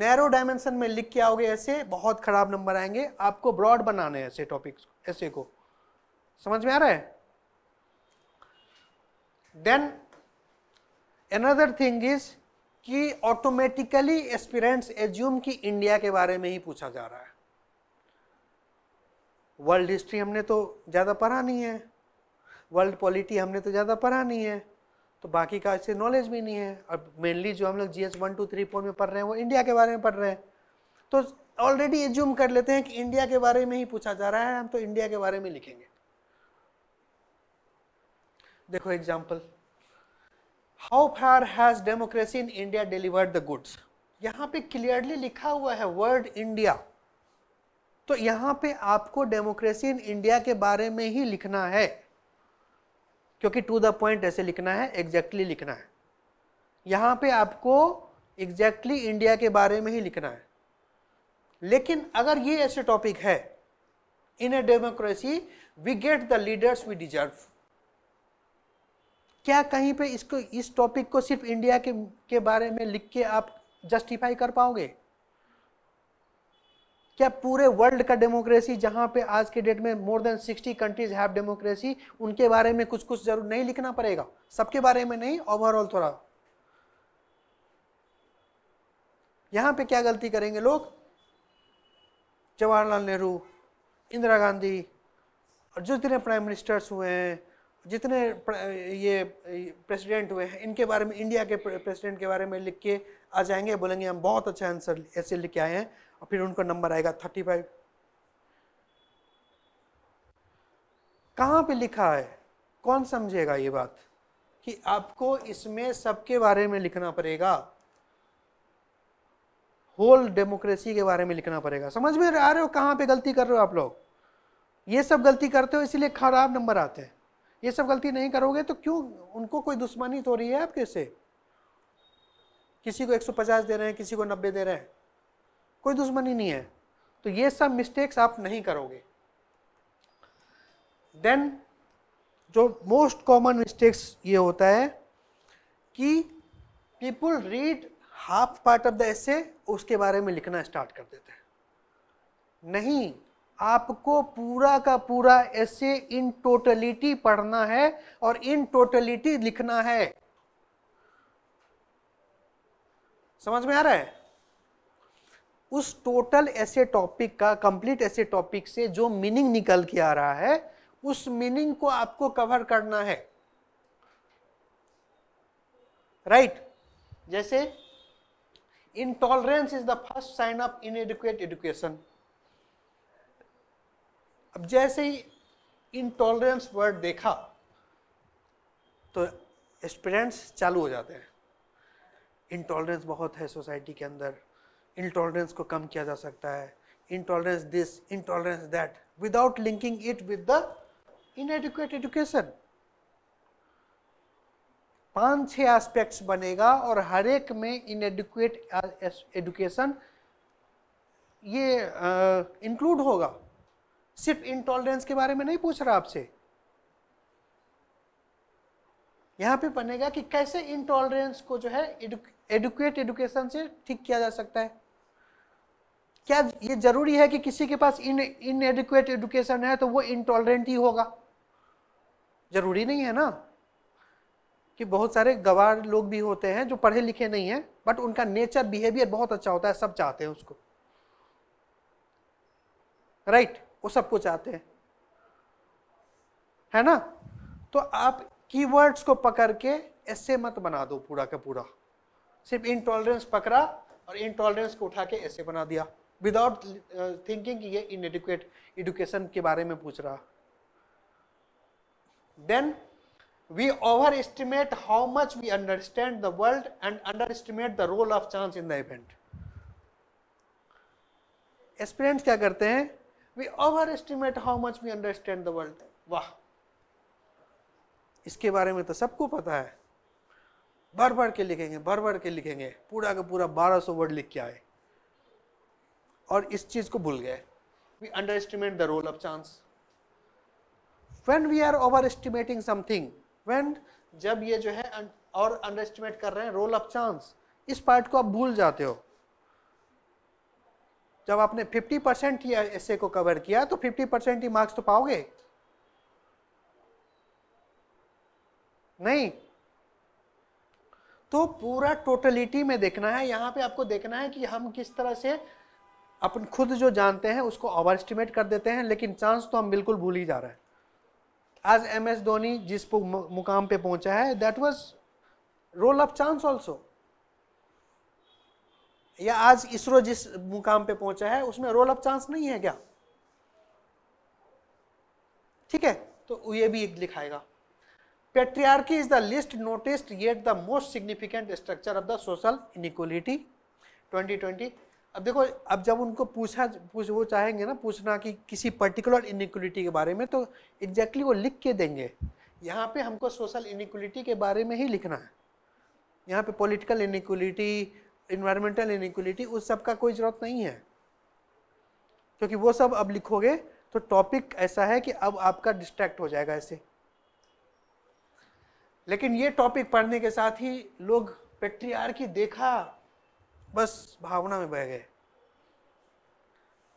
नैरो डायमेंशन में लिख के आओगे ऐसे बहुत खराब नंबर आएंगे आपको ब्रॉड बनाने ऐसे टॉपिक्स ऐसे को समझ में आ रहा है देन अनदर थिंग इज कि ऑटोमेटिकली एस्पिरेंट्स एज्यूम कि इंडिया के बारे में ही पूछा जा रहा है वर्ल्ड हिस्ट्री हमने तो ज़्यादा पढ़ा नहीं है वर्ल्ड पॉलिटी हमने तो ज़्यादा पढ़ा नहीं है तो बाकी का इससे नॉलेज भी नहीं है और मेनली जो हम लोग G S one two three four में पढ़ रहे हैं वो इंडिया के बारे में पढ़ रहे हैं तो ऑलरेडी एज्यूम कर लेते हैं कि इंडिया के बारे में ही पूछा जा रहा है हम तो इंडिया के बारे में लिखेंगे देखो example how far has democracy in India delivered the goods यहाँ पे क्लियरली लिखा हुआ है वर्ड इंडिया तो यहाँ पे आपको डेमोक्रेसी इन इंडिया के बारे में ही लिखना है क्योंकि टू द पॉइंट ऐसे लिखना है एग्जैक्टली exactly लिखना है यहाँ पे आपको एग्जैक्टली exactly इंडिया के बारे में ही लिखना है लेकिन अगर ये ऐसे टॉपिक है in a democracy we get the leaders we deserve क्या कहीं पे इसको इस टॉपिक को सिर्फ इंडिया के के बारे में लिख के आप जस्टिफाई कर पाओगे क्या पूरे वर्ल्ड का डेमोक्रेसी जहां पे आज के डेट में more than 60 countries have democracy उनके बारे में कुछ कुछ जरूर नहीं लिखना पड़ेगा सबके बारे में नहीं ओवरऑल थोड़ा यहाँ पे क्या गलती करेंगे लोग जवाहरलाल नेहरू इंदिरा गांधी और जो दिन प्राइम मिनिस्टर्स हुए हैं जितने ये प्रेसिडेंट हुए हैं इनके बारे में इंडिया के प्रेसिडेंट के बारे में लिख के आ जाएंगे बोलेंगे हम बहुत अच्छा आंसर ऐसे लिख के आए हैं और फिर उनका नंबर आएगा थर्टी फाइव कहाँ पे लिखा है कौन समझेगा ये बात कि आपको इसमें सबके बारे में लिखना पड़ेगा होल डेमोक्रेसी के बारे में लिखना पड़ेगा समझ में आ रहे हो कहाँ पे गलती कर रहे हो आप लोग ये सब गलती करते हो इसीलिए खराब नंबर आते हैं ये सब गलती नहीं करोगे तो क्यों उनको कोई दुश्मनी तो रही है आपके से किसी को 150 दे रहे हैं किसी को 90 दे रहे हैं कोई दुश्मनी नहीं है तो ये सब मिस्टेक्स आप नहीं करोगे देन जो मोस्ट कॉमन मिस्टेक्स ये होता है कि people read half part of the essay उसके बारे में लिखना स्टार्ट कर देते हैं नहीं आपको पूरा का पूरा ऐसे इन टोटलिटी पढ़ना है और इन टोटलिटी लिखना है समझ में आ रहा है उस टोटल ऐसे टॉपिक का कंप्लीट ऐसे टॉपिक से जो मीनिंग निकल के आ रहा है उस मीनिंग को आपको कवर करना है राइट right? जैसे is the first sign of in inadequate education अब जैसे ही इनटॉलरेंस वर्ड देखा तो एक्सपीरियंस चालू हो जाते हैं इनटॉलरेंस बहुत है सोसाइटी के अंदर इनटॉलरेंस को कम किया जा सकता है intolerance this intolerance that without linking it with the inadequate education पांच छह एस्पेक्ट्स बनेगा और हर एक में इनएडुकेट एजुकेशन ये इंक्लूड uh, होगा सिर्फ इंटॉलरेंस के बारे में नहीं पूछ रहा आपसे यहां पे बनेगा कि कैसे इंटॉलरेंस को जो है एडुकेट एडुकेशन से ठीक किया जा सकता है क्या ये जरूरी है कि किसी के पास इन इन एडुकेट एडुकेशन है तो वो इंटॉलरेंट ही होगा जरूरी नहीं है ना कि बहुत सारे गवार लोग भी होते हैं जो पढ़े लिखे नहीं हैं बट उनका नेचर बिहेवियर बहुत अच्छा होता है सब चाहते हैं उसको राइट right? वो सब कुछ आते हैं है ना तो आप कीवर्ड्स को पकड़ के ऐसे मत बना दो पूरा का पूरा सिर्फ इनटॉलरेंस पकड़ा और इनटॉलरेंस को उठा के ऐसे बना दिया विदाउट थिंकिंग uh, ये इनएडिक्वेट एडुकेशन के बारे में पूछ रहा then we estimate how much we understand the world and underestimate the role of chance in the event experience क्या करते हैं we overestimate how much we understand the world. वाह इसके बारे में तो सबको पता है भर भर के लिखेंगे भर भर के लिखेंगे पूरा का पूरा 1200 वर्ड लिख के आए और इस चीज को भूल गए we underestimate the role of chance when we are overestimating something when जब ये जो है और अंडर एस्टिमेट कर रहे हैं रोल ऑफ चांस इस पार्ट को आप भूल जाते हो जब आपने 50 परसेंट ही ऐसे को कवर किया तो 50 परसेंट ही मार्क्स तो पाओगे नहीं तो पूरा टोटलिटी में देखना है यहाँ पे आपको देखना है कि हम किस तरह से अपन खुद जो जानते हैं उसको ओवर एस्टिमेट कर देते हैं लेकिन चांस तो हम बिल्कुल भूल ही जा रहे हैं आज एम एस धोनी जिस मुकाम पे पहुंचा है that was role of chance also या आज इसरो जिस मुकाम पे पहुंचा है उसमें रोल अप चांस नहीं है क्या ठीक है तो ये भी एक लिखाएगा patriarchy is the least noticed yet the most significant structure of the social inequality 2020 अब देखो अब जब उनको पूछा पूछ वो चाहेंगे ना पूछना कि किसी पर्टिकुलर इनिक्वलिटी के बारे में तो एग्जैक्टली exactly वो लिख के देंगे यहाँ पे हमको सोशल इनिक्वलिटी के बारे में ही लिखना है यहाँ पे पॉलिटिकल इनिक्वलिटी इन्वायरमेंटल इनिक्वलिटी उस सब का कोई ज़रूरत नहीं है क्योंकि वो सब अब लिखोगे तो टॉपिक ऐसा है कि अब आपका डिस्ट्रैक्ट हो जाएगा ऐसे लेकिन ये टॉपिक पढ़ने के साथ ही लोग पेट्रियार की देखा बस भावना में बह गए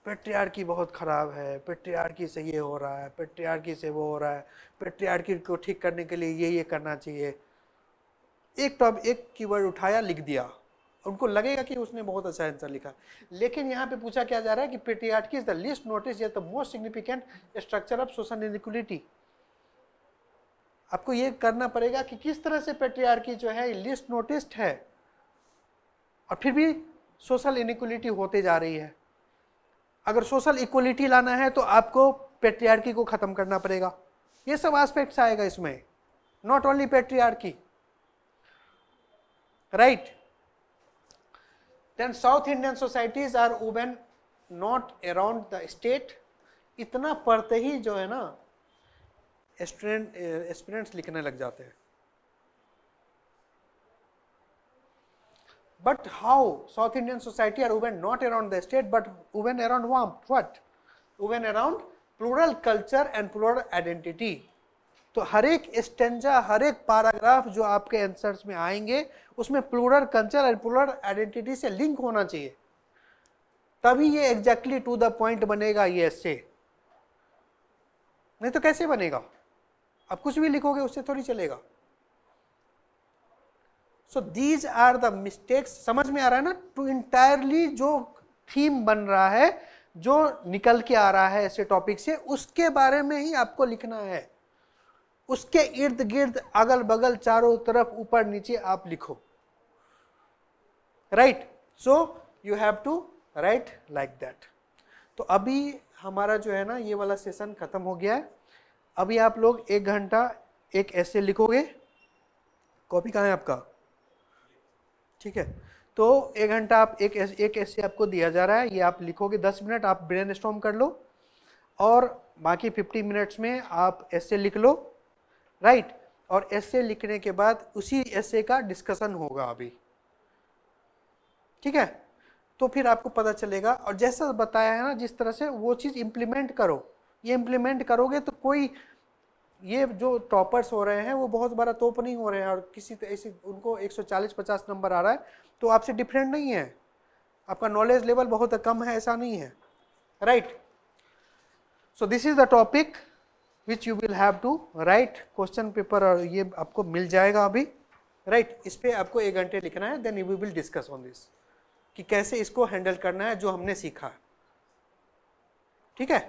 पेट्रियार की बहुत ख़राब है पेट्रियार की से ये हो रहा है पेट्रियार की से वो हो रहा है पेट्रियार की को ठीक करने के लिए ये ये करना चाहिए एक टॉप एक कीवर्ड उठाया लिख दिया उनको लगेगा कि उसने बहुत अच्छा आंसर लिखा लेकिन यहाँ पे पूछा क्या जा रहा है कि patriarchy is the least notice is the most significant structure of social inequality आपको ये करना पड़ेगा कि किस तरह से पेट्रियार्की जो है लिस्ट नोटिस्ड है और फिर भी सोशल इनिक्वलिटी होते जा रही है अगर सोशल इक्वलिटी लाना है तो आपको पेट्रियार्की को ख़त्म करना पड़ेगा ये सब एस्पेक्ट्स आएगा इसमें not only patriarchy right right. then South Indian societies are woven not around the state. इतना पढ़ते ही जो है ना स्टूडेंट स्टूडेंट्स लिखने लग जाते हैं But how South Indian society are woven not around the state but woven around what? Woven around plural culture and plural identity. तो हर एक स्टेंजा हर एक पैराग्राफ जो आपके आंसर्स में आएंगे उसमें plural culture and plural identity से लिंक होना चाहिए तभी ये एग्जैक्टली टू द पॉइंट बनेगा ये ऐसे नहीं तो कैसे बनेगा आप कुछ भी लिखोगे उससे थोड़ी चलेगा so these are the mistakes समझ में आ रहा है ना टू इंटायरली जो थीम बन रहा है जो निकल के आ रहा है ऐसे टॉपिक से उसके बारे में ही आपको लिखना है उसके इर्द गिर्द अगल बगल चारों तरफ ऊपर नीचे आप लिखो right so you have to write like that तो अभी हमारा जो है ना ये वाला सेशन खत्म हो गया है अभी आप लोग एक घंटा एक ऐसे लिखोगे कॉपी कहाँ है आपका ठीक है तो एक घंटा आप एक एक ऐसे आपको दिया जा रहा है ये आप लिखोगे दस मिनट आप ब्रेन कर लो और बाकी फिफ्टी मिनट्स में आप ऐसे लिख लो राइट और ऐसे लिखने के बाद उसी ऐसे का डिस्कशन होगा अभी ठीक है तो फिर आपको पता चलेगा और जैसा बताया है ना जिस तरह से वो चीज़ इम्प्लीमेंट करो ये इम्प्लीमेंट करोगे तो कोई ये जो टॉपर्स हो रहे हैं वो बहुत बड़ा तोप नहीं हो रहे हैं और किसी ऐसे उनको 140-50 नंबर आ रहा है तो आपसे डिफरेंट नहीं है आपका नॉलेज लेवल बहुत कम है ऐसा नहीं है right so this is the topic which you will have to write question paper और ये आपको मिल जाएगा अभी राइट right? इस पर आपको एक घंटे लिखना है then you will discuss on this कि कैसे इसको हैंडल करना है जो हमने सीखा ठीक है